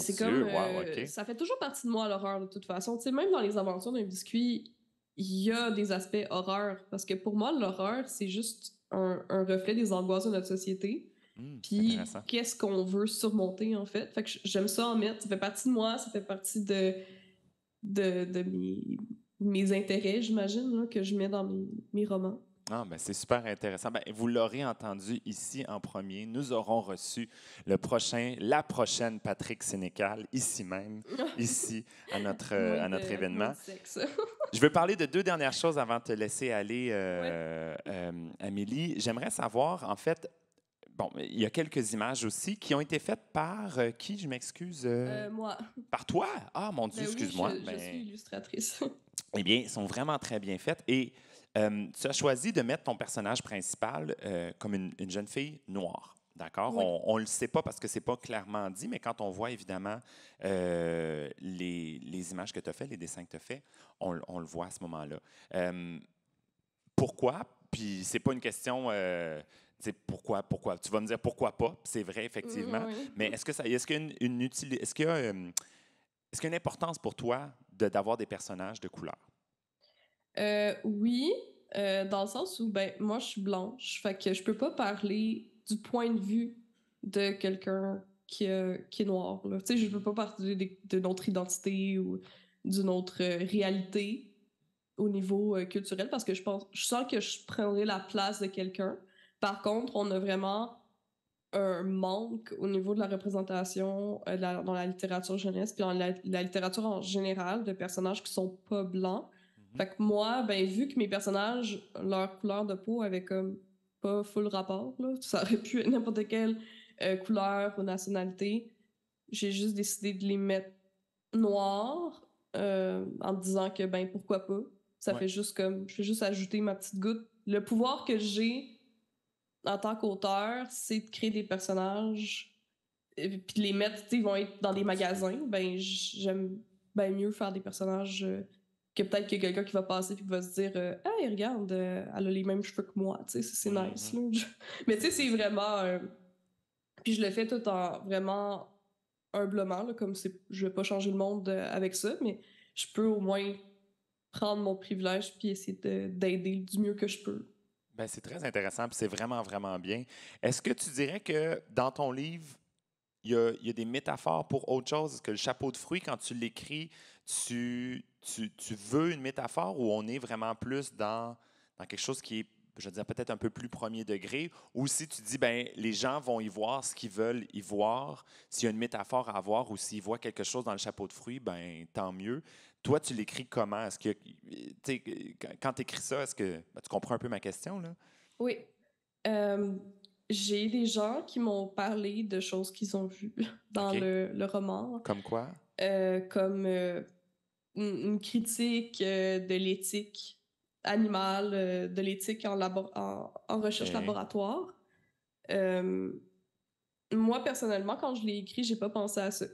C'est comme euh, ça fait toujours partie de moi l'horreur de toute façon. Tu même dans les aventures d'un biscuit, il y a des aspects horreur parce que pour moi l'horreur c'est juste un, reflet des angoisses de notre société. Hmm, Puis qu'est-ce qu'on veut surmonter en fait. Fait que j'aime ça en mettre. Ça fait partie de moi, ça fait partie de de, de mes mes intérêts, j'imagine, que je mets dans mes, romans. Ah, ben c'est super intéressant. Ben, vous l'aurez entendu ici en premier. Nous aurons reçu le prochain, la prochaine Patrick Sénécal, ici même, *laughs* ici, à notre, à notre événement. *laughs* Je veux parler de deux dernières choses avant de te laisser aller, euh, euh, Amélie. J'aimerais savoir, en fait, bon, il y a quelques images aussi qui ont été faites par euh, qui, je m'excuse? moi. Par toi? Ah, mon ben Dieu, excuse-moi. je suis illustratrice eh bien, sont vraiment très bien faites. Et euh, tu as choisi de mettre ton personnage principal euh, comme une, jeune fille noire. D'accord? On ne le sait pas parce que c'est pas clairement dit, mais quand on voit évidemment euh, les, images que tu as fait, les dessins que tu as fait, on, le voit à ce moment-là. pourquoi? Puis c'est pas une question pourquoi, pourquoi. Tu vas me dire pourquoi pas, c'est vrai, effectivement. Mm-hmm, mais est-ce que ça, y a, une, est-ce qu'il est-ce qu'il y a une importance pour toi d'avoir des personnages de couleur? Euh, oui, euh, dans le sens où, ben, moi, je suis blanche, fait que je peux pas parler du point de vue de quelqu'un qui, qui, est noir. Là. sais je peux pas parler de, notre identité ou d'une autre euh, réalité au niveau culturel parce que je pense je sens que je prendrais la place de quelqu'un. Par contre, on a vraiment un manque au niveau de la représentation euh, dans la littérature jeunesse, puis dans la, littérature en général, de personnages qui sont pas blancs. Mhm. Fait que moi, ben, vu que mes personnages, leur couleur de peau avait comme pas full rapport, là, *laughs* ça aurait pu être n'importe quelle euh, couleur ou nationalité, j'ai juste décidé de les mettre noirs euh, en me disant que, ben, pourquoi pas. Ça fait juste comme, je fais juste ajouter ma petite goutte. Le pouvoir que j'ai en tant qu'auteur, c'est de créer des personnages et euh, puis de les mettre, ils vont être dans des magasins. Ben, j'aime bien mieux faire des personnages euh, que peut-être que quelqu'un qui va passer puis va se dire euh, regarde, elle a les mêmes cheveux que moi. Tu c'est mm-hmm. nice. *laughs* Mais tu sais, c'est vraiment. Puis je le fais tout en vraiment humblement, là, comme je vais pas changer le monde avec ça, mais je peux au moins prendre mon privilège puis essayer d'aider du mieux que je peux ben, c'est très intéressant, c'est vraiment, vraiment bien. Est-ce que tu dirais que dans ton livre, il y, a, des métaphores pour autre chose? Est-ce que le chapeau de fruit, quand tu l'écris, tu, tu, veux une métaphore ou on est vraiment plus dans, dans quelque chose qui est je veux dire, peut-être un peu plus premier degré, ou si tu dis, ben les gens vont y voir ce qu'ils veulent y voir, s'il y a une métaphore à avoir ou s'ils voient quelque chose dans le chapeau de fruits, ben tant mieux. Toi, tu l'écris comment? Est-ce que, quand tu écris ça, est-ce que ben, tu comprends un peu ma question? Là? Oui. Euh, j'ai des gens qui m'ont parlé de choses qu'ils ont vues *laughs* dans le, roman. Comme quoi? Euh, comme euh, une critique de l'éthique animal, euh, de l'éthique en, en, recherche laboratoire. Euh, moi, personnellement, quand je l'ai écrit, j'ai pas pensé à ça.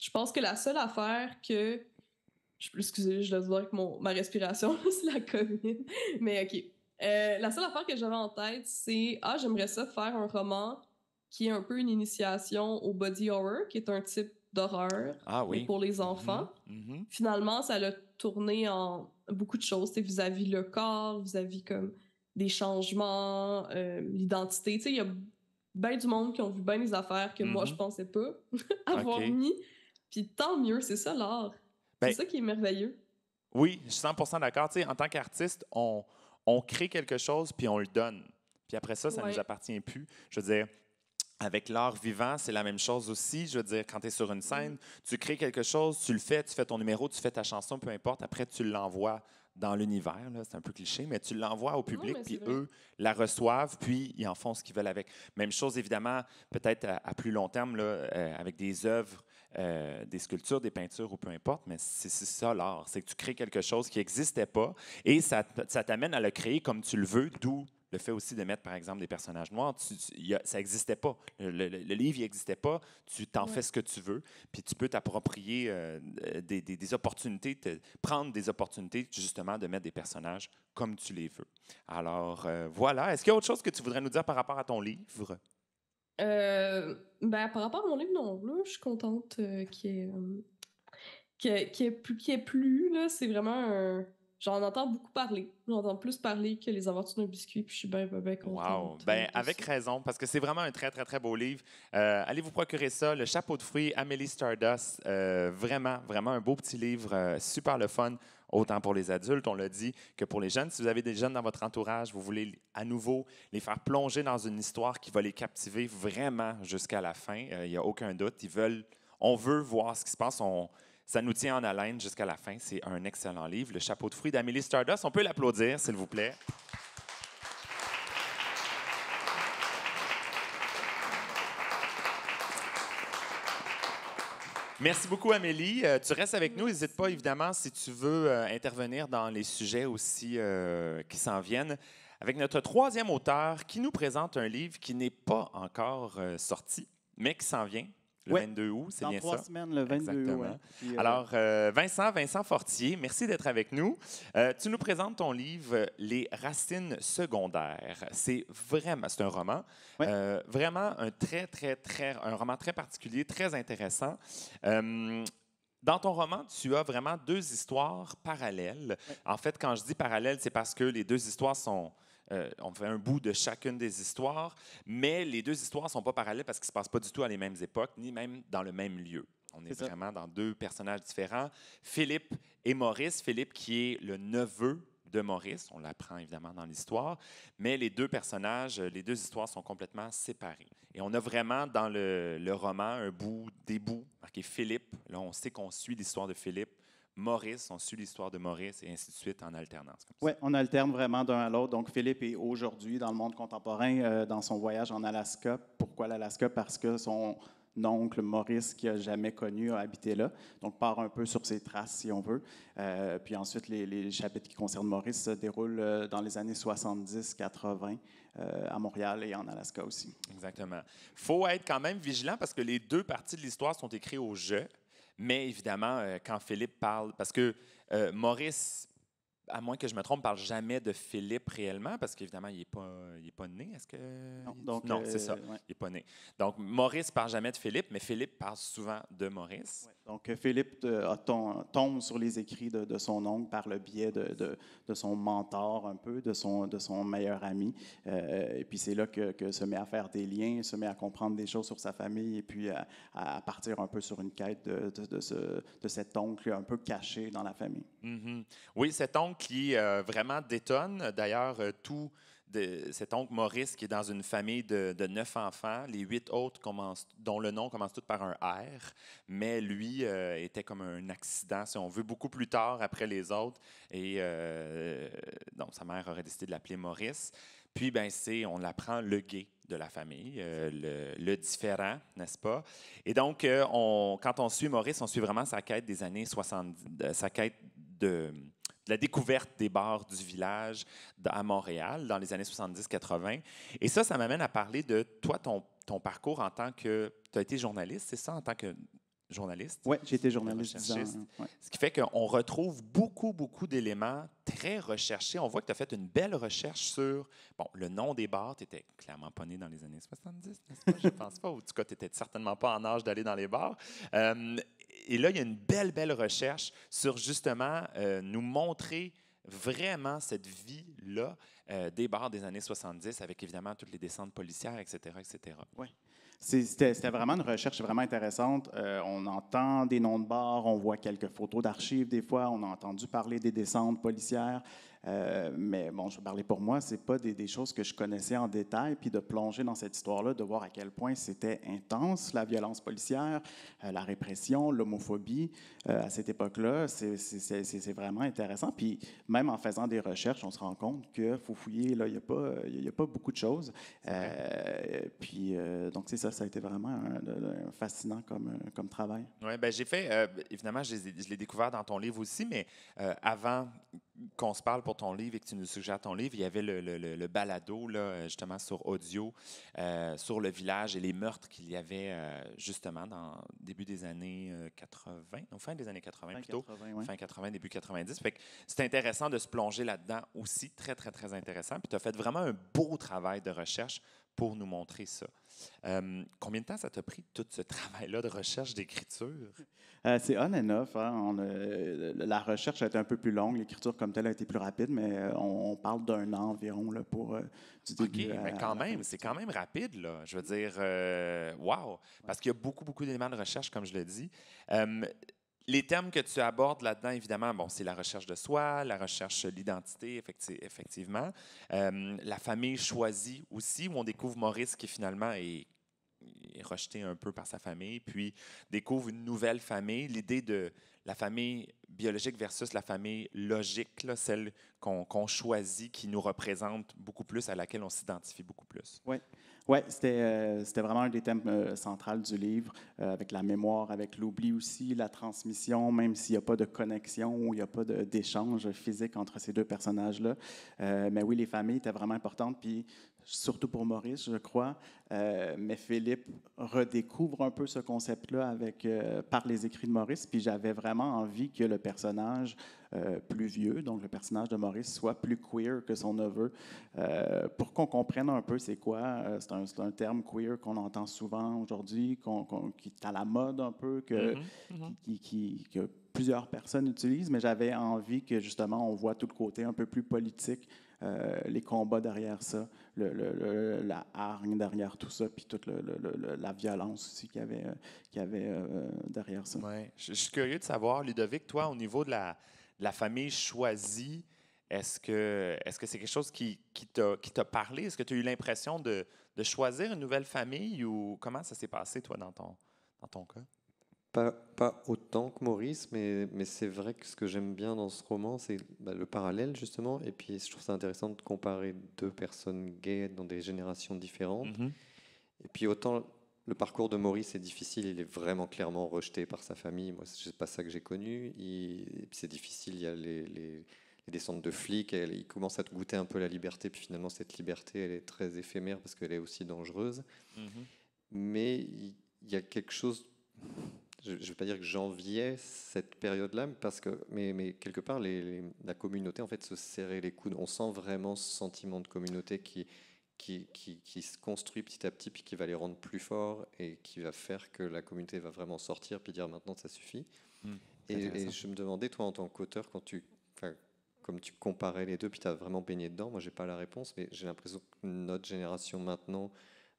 Je pense que la seule affaire que. Je, excusez, je dois voir avec mon, ma respiration, *laughs* c'est la commune. Mais OK. Euh, la seule affaire que j'avais en tête, c'est Ah, j'aimerais ça faire un roman qui est un peu une initiation au body horror, qui est un type d'horreur ah pour les mm-hmm. enfants. Mm-hmm. Finalement, ça l'a tourné en beaucoup de choses, vis-à-vis le corps, vis-à-vis comme des changements, euh, l'identité. Tu sais, il y a bien du monde qui ont vu bien des affaires que moi, je mm-hmm. pensais pas *laughs* avoir mis. Puis tant mieux, c'est ça l'art. c'est ben ça qui est merveilleux. Oui, je suis 100 d'accord. Tu sais, en tant qu'artiste, on, on crée quelque chose puis on le donne. Puis après ça, ça ne nous appartient plus. Je veux dire, avec l'art vivant, c'est la même chose aussi. Je veux dire, quand tu es sur une scène, tu crées quelque chose, tu le fais, tu fais ton numéro, tu fais ta chanson, peu importe. Après, tu l'envoies dans l'univers. C'est un peu cliché, mais tu l'envoies au public, puis eux la reçoivent, puis ils en font ce qu'ils veulent avec. Même chose, évidemment, peut-être à, plus long terme, là, euh, avec des œuvres, euh, des sculptures, des peintures ou peu importe, mais c'est ça l'art. C'est que tu crées quelque chose qui n'existait pas et ça, ça t'amène à le créer comme tu le veux, d'où le fait aussi de mettre, par exemple, des personnages noirs, ça n'existait pas. Le, livre n'existait pas. Tu t'en fais ce que tu veux, puis tu peux t'approprier euh, des, opportunités, prendre des opportunités, justement, de mettre des personnages comme tu les veux. Alors, euh, voilà. Est-ce qu'il y a autre chose que tu voudrais nous dire par rapport à ton livre? Euh, ben, par rapport à mon livre, non. je suis contente qu'il n'y ait. Qui plus, plus, c'est vraiment un, J'en entends beaucoup parler. J'entends plus parler que les aventures d'un biscuit, puis je suis bien, bien, ben contente. Wow! Euh, ben, avec raison, parce que c'est vraiment un très, très, très beau livre. Euh, allez vous procurer ça, Le chapeau de fruits, Amélie Stardust. Euh, vraiment, vraiment un beau petit livre, super le fun, autant pour les adultes, on l'a dit, que pour les jeunes. Si vous avez des jeunes dans votre entourage, vous voulez à nouveau les faire plonger dans une histoire qui va les captiver vraiment jusqu'à la fin, il n'y a aucun doute. Ils veulent, on veut voir ce qui se passe, on ça nous tient en haleine jusqu'à la fin. C'est un excellent livre, Le chapeau de fruits d'Amélie Stardust. On peut l'applaudir, s'il vous plaît. Merci beaucoup, Amélie. Euh, tu restes avec nous. N'hésite pas, évidemment, si tu veux euh, intervenir dans les sujets aussi euh, qui s'en viennent. Avec notre troisième auteur qui nous présente un livre qui n'est pas encore sorti, mais qui s'en vient le 22 août, c'est bien ça? Dans trois semaines, le 22 août. Euh, Alors, euh, Vincent, Vincent Fortier, merci d'être avec nous. Euh, tu nous présentes ton livre Les racines secondaires. C'est vraiment, c'est un roman, vraiment un très, très, très, un roman très particulier, très intéressant. Dans ton roman, tu as vraiment deux histoires parallèles. En fait, quand je dis parallèle, c'est parce que les deux histoires sont, euh, on fait un bout de chacune des histoires, mais les deux histoires ne sont pas parallèles parce qu'ils ne se passent pas du tout à les mêmes époques, ni même dans le même lieu. On est, vraiment dans deux personnages différents, Philippe et Maurice. Philippe qui est le neveu de Maurice, on l'apprend évidemment dans l'histoire, mais les deux personnages, les deux histoires sont complètement séparées. Et on a vraiment dans le, roman un bout, des bouts marqué Philippe. Là, on sait qu'on suit l'histoire de Philippe Maurice, on suit l'histoire de Maurice et ainsi de suite en alternance. Oui, on alterne vraiment d'un à l'autre. Donc, Philippe est aujourd'hui dans le monde contemporain, euh, dans son voyage en Alaska. Pourquoi l'Alaska? Parce que son oncle Maurice, qui a jamais connu, a habité là. Donc, part un peu sur ses traces, si on veut. Euh, puis ensuite, les, chapitres qui concernent Maurice se déroulent euh, dans les années 70-80 à Montréal et en Alaska aussi. Exactement. Il faut être quand même vigilant parce que les deux parties de l'histoire sont écrites au jeu. Mais évidemment, euh, quand Philippe parle, parce que euh, Maurice à moins que je me trompe, parle jamais de Philippe réellement, parce qu'évidemment, il n'est pas, est pas né. Est-ce que. Non, donc, c'est ça. Euh, il n'est pas né. Donc, Maurice parle jamais de Philippe, mais Philippe parle souvent de Maurice. Donc, euh, Philippe euh, tombe, sur les écrits de, de, son oncle par le biais de, de, son mentor, un peu, de son, de son meilleur ami. et puis, c'est là que, que, se met à faire des liens, se met à comprendre des choses sur sa famille et puis à, partir un peu sur une quête de, ce, cet oncle un peu caché dans la famille. Mm-hmm. Oui, cet oncle qui euh, vraiment détonne. D'ailleurs, euh, tout de, cet oncle Maurice qui est dans une famille de, neuf enfants, les huit autres commencent, dont le nom commence tout par un R, mais lui euh, était comme un accident, si on veut, beaucoup plus tard après les autres. Et donc, sa mère aurait décidé de l'appeler Maurice. Puis, ben, c'est, on l'apprend, le gay de la famille, le, différent, n'est-ce pas? Et donc, on, quand on suit Maurice, on suit vraiment sa quête des années 70, sa quête de, la découverte des bars du village à Montréal dans les années 70-80. Et ça, ça m'amène à parler de toi, ton, ton parcours en tant que. Tu as été journaliste, c'est ça, en tant que journaliste? Oui, j'ai été journaliste. Hein, Ce qui fait qu'on retrouve beaucoup, beaucoup d'éléments très recherchés. On voit que tu as fait une belle recherche sur bon, le nom des bars. Tu n'étais clairement pas né dans les années 70, n'est-ce pas? Je ne pense pas. Ou en tout cas, tu n'étais certainement pas en âge d'aller dans les bars. Euh, et là, il y a une belle, belle recherche sur justement euh, nous montrer vraiment cette vie-là euh, des bars des années 70 avec évidemment toutes les descentes policières, etc. etc. Oui. C'était vraiment une recherche vraiment intéressante. Euh, on entend des noms de bars, on voit quelques photos d'archives des fois, on a entendu parler des descentes policières. Euh, mais bon, je vais parler pour moi, c'est pas des, choses que je connaissais en détail, puis de plonger dans cette histoire-là, de voir à quel point c'était intense, la violence policière, euh, la répression, l'homophobie euh, à cette époque-là, c'est vraiment intéressant. Puis même en faisant des recherches, on se rend compte qu'il faut fouiller, là, il n'y a, pas, a pas beaucoup de choses. puis donc, c'est ça, ça a été vraiment un, fascinant comme, comme travail. Oui, ben j'ai fait, évidemment, je l'ai découvert dans ton livre aussi, mais avant qu'on se parle pour ton livre et que tu nous suggères ton livre, il y avait le, le, le, balado, justement, sur audio, euh, sur le village et les meurtres qu'il y avait, euh, justement, dans début des années 80, euh, non, fin des années 80 plutôt, fin 80, début 90. c'est intéressant de se plonger là-dedans aussi, très, très, très intéressant. Puis tu as fait vraiment un beau travail de recherche pour nous montrer ça. Euh, combien de temps ça t'a pris tout ce travail-là de recherche d'écriture? Euh, c'est on and off. Hein. Euh, la recherche a été un peu plus longue, l'écriture comme telle a été plus rapide, mais on, parle d'un an environ là, pour du OK, mais quand même, c'est quand même rapide. Là. Je veux dire, wow! Parce qu'il y a beaucoup, beaucoup d'éléments de recherche, comme je l'ai dit les thèmes que tu abordes là-dedans, évidemment, bon, c'est la recherche de soi, la recherche de l'identité, effectivement. Euh, la famille choisie aussi, où on découvre Maurice qui finalement est, rejeté un peu par sa famille, puis découvre une nouvelle famille. L'idée de la famille biologique versus la famille logique, celle qu'on choisit, qui nous représente beaucoup plus, à laquelle on s'identifie beaucoup plus. Oui. Oui, euh, c'était, vraiment un des thèmes euh, centraux du livre, euh, avec la mémoire, avec l'oubli aussi, la transmission, même s'il n'y a pas de connexion ou il n'y a pas d'échange physique entre ces deux personnages-là. mais oui, les familles étaient vraiment importantes. Puis surtout pour Maurice, je crois. Euh, mais Philippe redécouvre un peu ce concept-là avec, euh, par les écrits de Maurice. Puis j'avais vraiment envie que le personnage euh, plus vieux, donc le personnage de Maurice, soit plus queer que son neveu, pour qu'on comprenne un peu c'est quoi. c'est, un, terme queer qu'on entend souvent aujourd'hui, qu'on, qui est à la mode un peu, que, mm-hmm, mm-hmm. que plusieurs personnes utilisent. Mais j'avais envie que justement on voit tout le côté un peu plus politique. les combats derrière ça, le, la hargne derrière tout ça, puis toute la violence aussi qu'il y avait, euh, avait euh, derrière ça. Ouais. Je, suis curieux de savoir, Ludovic, toi, au niveau de la, la famille choisie, est-ce que c'est -ce que quelque chose qui, qui t'a parlé? Est-ce que tu as eu l'impression de, de, choisir une nouvelle famille ou comment ça s'est passé, toi, dans ton, dans ton cas? pas, autant que Maurice, mais, mais c'est vrai que ce que j'aime bien dans ce roman, c'est bah, le parallèle justement. Et puis je trouve ça intéressant de comparer deux personnes gays dans des générations différentes. Mhm. Et puis autant le parcours de Maurice est difficile, il est vraiment clairement rejeté par sa famille. Moi, c'est pas ça que j'ai connu. c'est difficile, il y a les, les, descentes de flics, et il commence à goûter un peu la liberté. Puis finalement, cette liberté, elle est très éphémère parce qu'elle est aussi dangereuse. Mhm. Mais il y a quelque chose je ne vais pas dire que j'enviais cette période-là, parce que, mais, quelque part, la communauté en fait se serrait les coudes. On sent vraiment ce sentiment de communauté qui, qui, qui, se construit petit à petit, puis qui va les rendre plus forts et qui va faire que la communauté va vraiment sortir, puis dire maintenant ça suffit. Hmm, et, je me demandais, toi, en tant qu'auteur, quand tu, comme tu comparais les deux, puis tu as vraiment baigné dedans, moi j'ai pas la réponse, mais j'ai l'impression que notre génération maintenant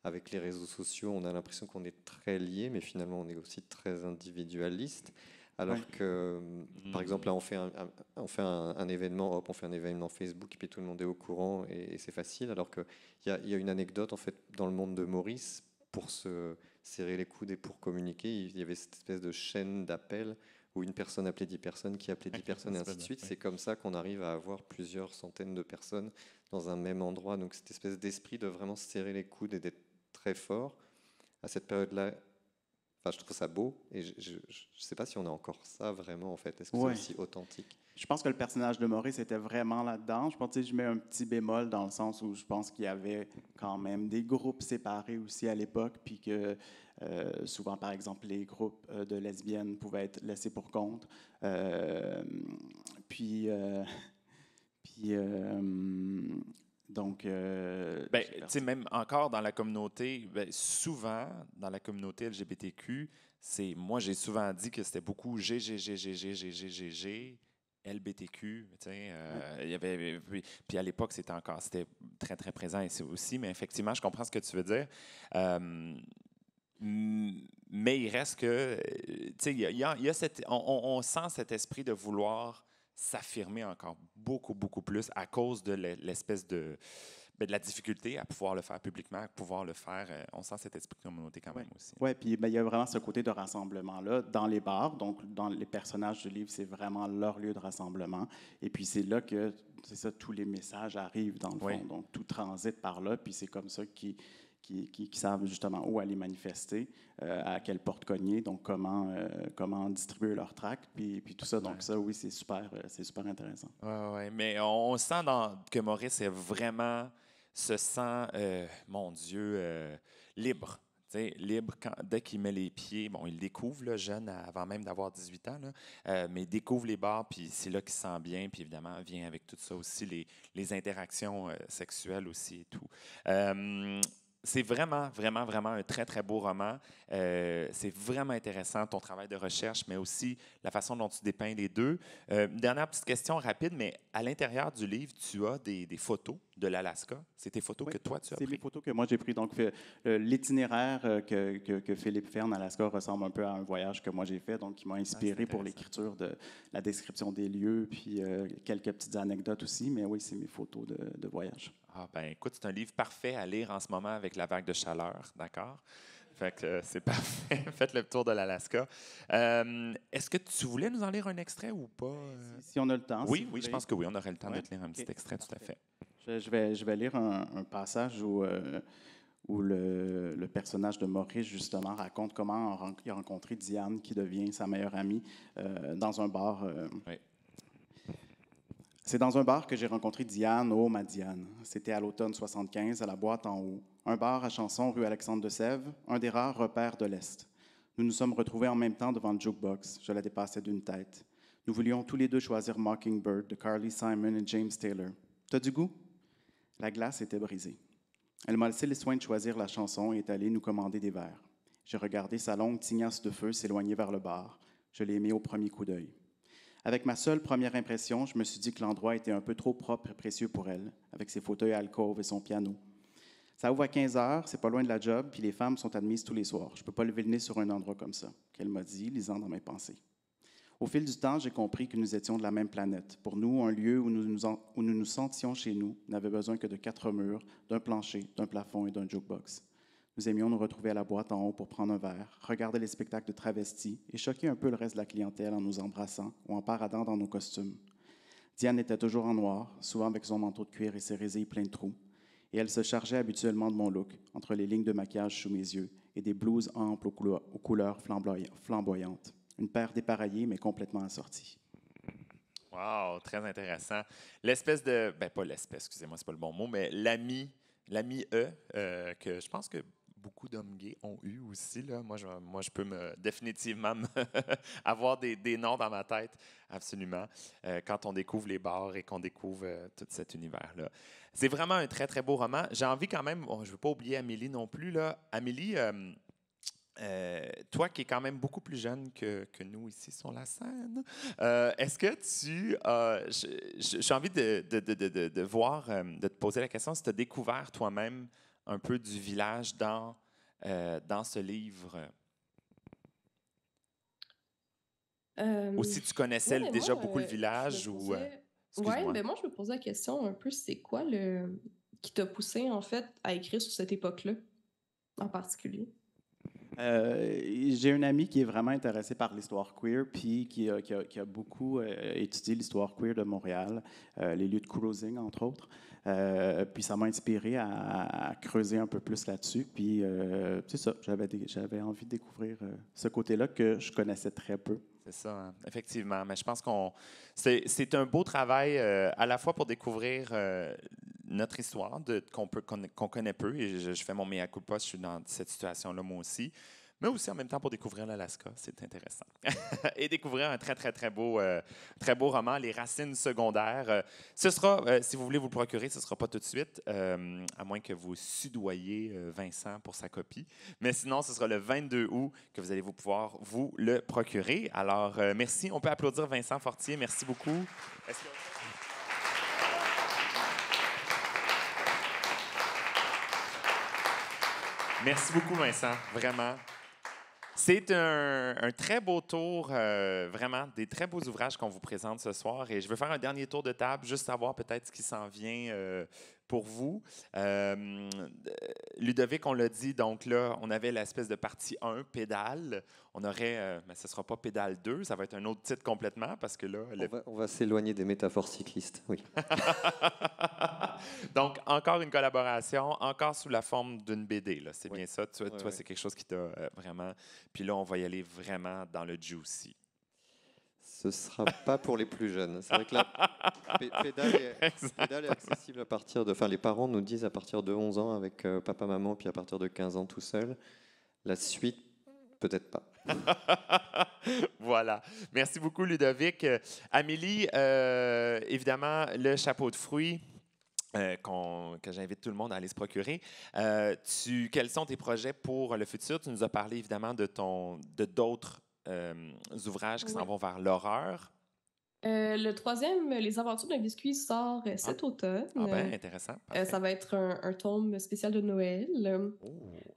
avec les réseaux sociaux, on a l'impression qu'on est très lié, mais finalement, on est aussi très individualiste. Alors que, euh, par exemple, là, on fait, un, on fait un, événement, hop, on fait un événement Facebook, et puis tout le monde est au courant, et, c'est facile. Alors qu'il y a, y a une anecdote, en fait, dans le monde de Maurice, pour se serrer les coudes et pour communiquer, il y avait cette espèce de chaîne d'appel où une personne appelait 10 personnes, qui appelait 10 personnes, et ainsi de suite. C'est comme ça qu'on arrive à avoir plusieurs centaines de personnes dans un même endroit. Donc cette espèce d'esprit de vraiment serrer les coudes et d'être très fort à cette période-là. Enfin, je trouve ça beau et je ne sais pas si on a encore ça vraiment en fait. Est-ce que c'est aussi authentique Je pense que le personnage de Maurice était vraiment là-dedans. Je pense que je mets un petit bémol dans le sens où je pense qu'il y avait quand même des groupes séparés aussi à l'époque, puis que euh, souvent, par exemple, les groupes euh, de lesbiennes pouvaient être laissés pour compte. Euh, puis. *laughs* puis donc, euh, ben, même encore dans la communauté, ben, souvent dans la communauté LGBTQ, c'est moi j'ai souvent dit que c'était beaucoup G G G G G G G G G LBTQ, tu sais, euh, il y avait puis, à l'époque c'était encore c'était très très présent ici aussi, mais effectivement je comprends ce que tu veux dire. Euh, mais il reste que, tu sais, il y a, y a cette, on, on, sent cet esprit de vouloir s'affirmer encore beaucoup, beaucoup plus à cause de l'espèce de, ben, de la difficulté à pouvoir le faire publiquement, à pouvoir le faire. Euh, on sent cet esprit de communauté quand même aussi. Oui, puis ben, il y a vraiment ce côté de rassemblement-là dans les bars. Donc, dans les personnages du livre, c'est vraiment leur lieu de rassemblement. Et puis, c'est là que, c'est ça, tous les messages arrivent dans le fond. Donc, tout transite par là. Puis, c'est comme ça qui qui, savent justement où aller manifester, euh, à quelle porte cogner, donc comment, euh, comment distribuer leur tracts, puis, puis tout ça. Donc ça, oui, c'est super, euh, c'est super intéressant. Oui, ouais. mais on, sent que Maurice est vraiment, se sent, mon Dieu, libre. sais, libre dès qu'il met les pieds. Bon, il découvre, le jeune, avant même d'avoir 18 ans, mais il découvre les bars, puis c'est là qu'il sent bien. Puis évidemment, vient avec tout ça aussi, les, les interactions sexuelles aussi et tout c'est vraiment, vraiment, vraiment un très, très beau roman. Euh, c'est vraiment intéressant, ton travail de recherche, mais aussi la façon dont tu dépeins les deux. Euh, dernière petite question rapide, mais à l'intérieur du livre, tu as des, photos de l'Alaska. C'est tes photos que toi, tu as prises? C'est les photos que moi, j'ai prises. Donc, euh, l'itinéraire que, que, Philippe fait Alaska ressemble un peu à un voyage que moi, j'ai fait, donc qui m'a ah, inspiré pour l'écriture de la description des lieux, puis quelques petites anecdotes aussi. Mais oui, c'est mes photos de voyage. Ah, ben écoute, c'est un livre parfait à lire en ce moment avec la vague de chaleur, d'accord? Fait que euh, c'est *laughs* parfait. Faites le tour de l'Alaska. Euh, est-ce que tu voulais nous en lire un extrait ou pas? Euh? Si, on a le temps. Oui, oui, je pense que oui, on aurait le temps de te lire un petit extrait, tout à fait. Je, vais, je vais lire un, passage où, où le, le, personnage de Maurice, justement, raconte comment il a rencontré Diane, qui devient sa meilleure amie, dans un bar. Oui. C'est dans un bar que j'ai rencontré Diane, oh ma Diane. C'était à l'automne 75, à la boîte en haut. Un bar à chansons rue Alexandre de Sèvres, un des rares repères de l'Est. Nous nous sommes retrouvés en même temps devant le jukebox. Je la dépassais d'une tête. Nous voulions tous les deux choisir Mockingbird de Carly Simon et James Taylor. T'as du goût? La glace était brisée. Elle m'a laissé les soins de choisir la chanson et est allée nous commander des verres. J'ai regardé sa longue tignasse de feu s'éloigner vers le bar. Je l'ai aimée au premier coup d'œil. Avec ma seule première impression, je me suis dit que l'endroit était un peu trop propre et précieux pour elle, avec ses fauteuils alcôve et son piano. Ça ouvre à 15 heures, c'est pas loin de la job, puis les femmes sont admises tous les soirs. Je peux pas lever le nez sur un endroit comme ça, qu'elle m'a dit, lisant dans mes pensées. Au fil du temps, j'ai compris que nous étions de la même planète. Pour nous, un lieu où nous nous, où nous, nous sentions chez nous n'avait besoin que de quatre murs, d'un plancher, d'un plafond et d'un jukebox. Nous aimions nous retrouver à la boîte en haut pour prendre un verre, regarder les spectacles de travestis et choquer un peu le reste de la clientèle en nous embrassant ou en paradant dans nos costumes. Diane était toujours en noir, souvent avec son manteau de cuir et ses résilles pleines de trous, et elle se chargeait habituellement de mon look, entre les lignes de maquillage sous mes yeux et des blouses amples aux, couleurs, flamboyantes. Une paire dépareillée mais complètement assortie. Wow, très intéressant. L'espèce de, ben pas l'espèce, excusez-moi, c'est pas le bon mot, mais l'ami, l'ami E, euh, que je pense que beaucoup d'hommes gays ont eu aussi. Là. Moi, je, moi, je peux me, définitivement *laughs* avoir des, noms dans ma tête, absolument, euh, quand on découvre les bars et qu'on découvre euh, tout cet univers-là. C'est vraiment un très, très beau roman. J'ai envie quand même, oh, je ne veux pas oublier Amélie non plus. Là. Amélie, euh, toi qui es quand même beaucoup plus jeune que, nous ici sur la scène, est-ce que tu... J'ai envie de, de voir, de te poser la question si tu as découvert toi-même un peu du village dans, euh, dans ce livre? Euh, ou si tu connaissais déjà beaucoup le euh, village ou... Euh, oui, mais moi, je me posais la question un peu, c'est quoi le qui t'a poussé, en fait, à écrire sur cette époque-là, en particulier? Euh, j'ai un ami qui est vraiment intéressé par l'histoire queer, puis qui, a, beaucoup euh, étudié l'histoire queer de Montréal, euh, les lieux de cruising, entre autres. puis ça m'a inspiré à, creuser un peu plus là-dessus. Puis c'est ça, j'avais envie de découvrir ce côté-là que je connaissais très peu. C'est ça, hein. effectivement. Mais je pense qu'on. C'est un beau travail à la fois pour découvrir notre histoire qu'on connaît peu, et je, fais mon mea culpa, je suis dans cette situation-là moi aussi, mais aussi en même temps pour découvrir l'Alaska, c'est intéressant. *laughs* et découvrir un très, très, très beau, euh, très beau roman, Les Racines secondaires. Euh, ce sera, euh, si vous voulez vous le procurer, ce ne sera pas tout de suite, à moins que vous sudoyez Vincent pour sa copie. Mais sinon, ce sera le 22 août que vous allez vous pouvoir vous le procurer. Alors, merci. On peut applaudir Vincent Fortier. Merci beaucoup. Merci beaucoup, Vincent, vraiment. C'est un, très beau tour, euh, vraiment, des très beaux ouvrages qu'on vous présente ce soir. Et je veux faire un dernier tour de table, juste savoir peut-être ce qui s'en vient euh, pour vous. Euh, Ludovic, on l'a dit, donc là, on avait l'espèce de partie 1, pédale. On aurait, euh, mais ce ne sera pas pédale 2, ça va être un autre titre complètement parce que là. On va, s'éloigner des métaphores cyclistes, oui. *laughs* donc, encore une collaboration, encore sous la forme d'une BD, là. C'est bien ça. Toi, c'est quelque chose qui t'a euh, vraiment. Puis là, on va y aller vraiment dans le juicy. Ce sera pas pour les plus jeunes. C'est vrai que la *laughs* pédale est, accessible à partir de. Enfin, les parents nous disent à partir de 11 ans avec euh, papa, maman, puis à partir de 15 ans tout seul. La suite, peut-être pas. *laughs* voilà. Merci beaucoup, Ludovic. Amélie, euh, évidemment, le chapeau de fruits. Euh, que j'invite tout le monde à aller se procurer. tu, quels sont tes projets pour le futur? Tu nous as parlé évidemment de ton, de d'autres euh, ouvrages qui s'en vont vers l'horreur. Euh, le troisième, Les Aventures d'un biscuit, sort ah. cet automne. Ah ben, intéressant. Euh, ça va être un, tome spécial de Noël. Oh.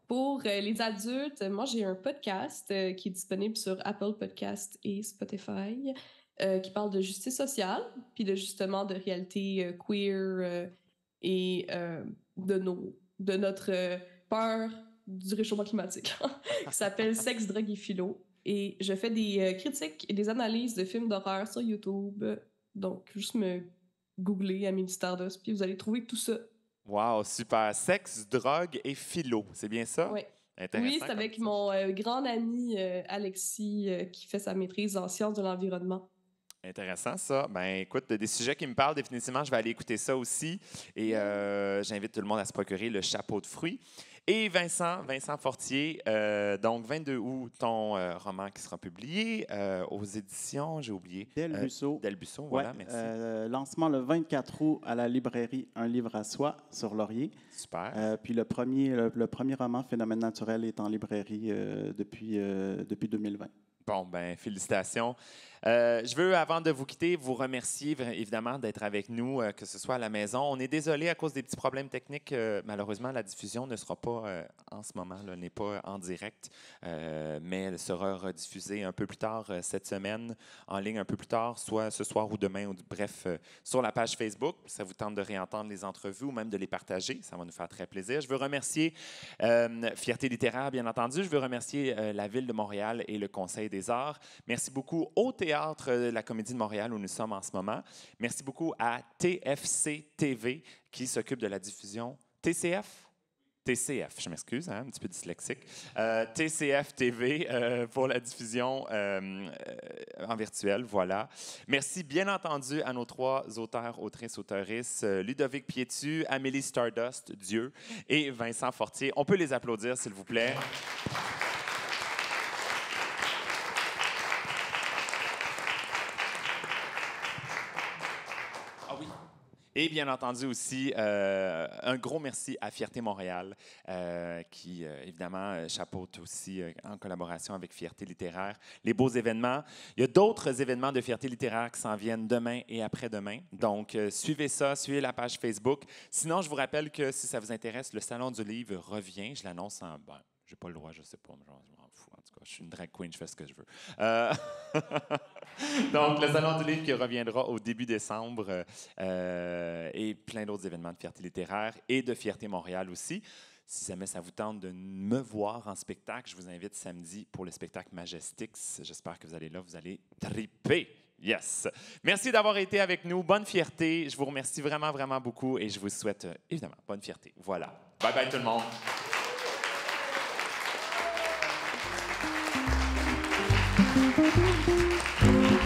Pour les adultes, moi, j'ai un podcast qui est disponible sur Apple Podcast et Spotify qui parle de justice sociale, puis de justement de réalité queer et de, nos, de notre peur du réchauffement climatique, *laughs* qui s'appelle *laughs* Sexe, drogue et philo. Et je fais des euh, critiques et des analyses de films d'horreur sur YouTube. Donc, juste me googler Amélie Stardust, puis vous allez trouver tout ça. Wow, super. Sexe, drogue et philo, c'est bien ça? Oui. Oui, c'est avec mon euh, grand ami euh, Alexis qui fait sa maîtrise en sciences de l'environnement. Intéressant ça. Ben écoute, des sujets qui me parlent définitivement, je vais aller écouter ça aussi. Et euh, j'invite tout le monde à se procurer le chapeau de fruits. Et Vincent, Vincent Fortier, euh, donc 22 août, ton euh, roman qui sera publié aux éditions, j'ai oublié. Del Busso. Del voilà, merci. lancement le 24 août à la librairie Un livre à soi sur Laurier. Super. puis le premier, le, premier roman, Phénomène naturel, est en librairie depuis, depuis 2020. Bon, ben félicitations. Euh, je veux, avant de vous quitter, vous remercier évidemment d'être avec nous, euh, que ce soit à la maison. On est désolé à cause des petits problèmes techniques. Euh, malheureusement, la diffusion ne sera pas en ce moment, n'est pas en direct, mais elle sera rediffusée un peu plus tard cette semaine, en ligne un peu plus tard, soit ce soir ou demain, ou bref, sur la page Facebook. Ça vous tente de réentendre les entrevues ou même de les partager. Ça va nous faire très plaisir. Je veux remercier Fierté littéraire, bien entendu. Je veux remercier la Ville de Montréal et le Conseil des arts. Merci beaucoup au théâtre Théâtre de la Comédie de Montréal où nous sommes en ce moment. Merci beaucoup à TFC TV qui s'occupe de la diffusion TCF. TCF, je m'excuse, hein, un petit peu dyslexique. Euh, TCF TV euh, pour la diffusion euh, en virtuel, voilà. Merci bien entendu à nos trois auteurs, autrices, auteuristes, Ludovic Piétu, Amélie Stardust, Dieu et Vincent Fortier. On peut les applaudir, s'il vous plaît. Et bien entendu aussi, euh, un gros merci à Fierté Montréal, euh, qui euh, évidemment chapeaute aussi en collaboration avec Fierté Littéraire les beaux événements. Il y a d'autres événements de Fierté Littéraire qui s'en viennent demain et après-demain. Donc, suivez ça, suivez la page Facebook. Sinon, je vous rappelle que si ça vous intéresse, le Salon du Livre revient. Je l'annonce en... je n'ai pas le droit, je sais pas tout cas, je suis une drag queen, je fais ce que je veux. Euh, *laughs* donc, le Salon du livre qui reviendra au début décembre euh, et plein d'autres événements de fierté littéraire et de fierté Montréal aussi. Si jamais ça vous tente de me voir en spectacle, je vous invite samedi pour le spectacle Majestix. J'espère que vous allez là, vous allez triper. Yes. Merci d'avoir été avec nous. Bonne fierté. Je vous remercie vraiment, vraiment beaucoup et je vous souhaite euh, évidemment bonne fierté. Voilà. Bye bye tout le monde. Thank you.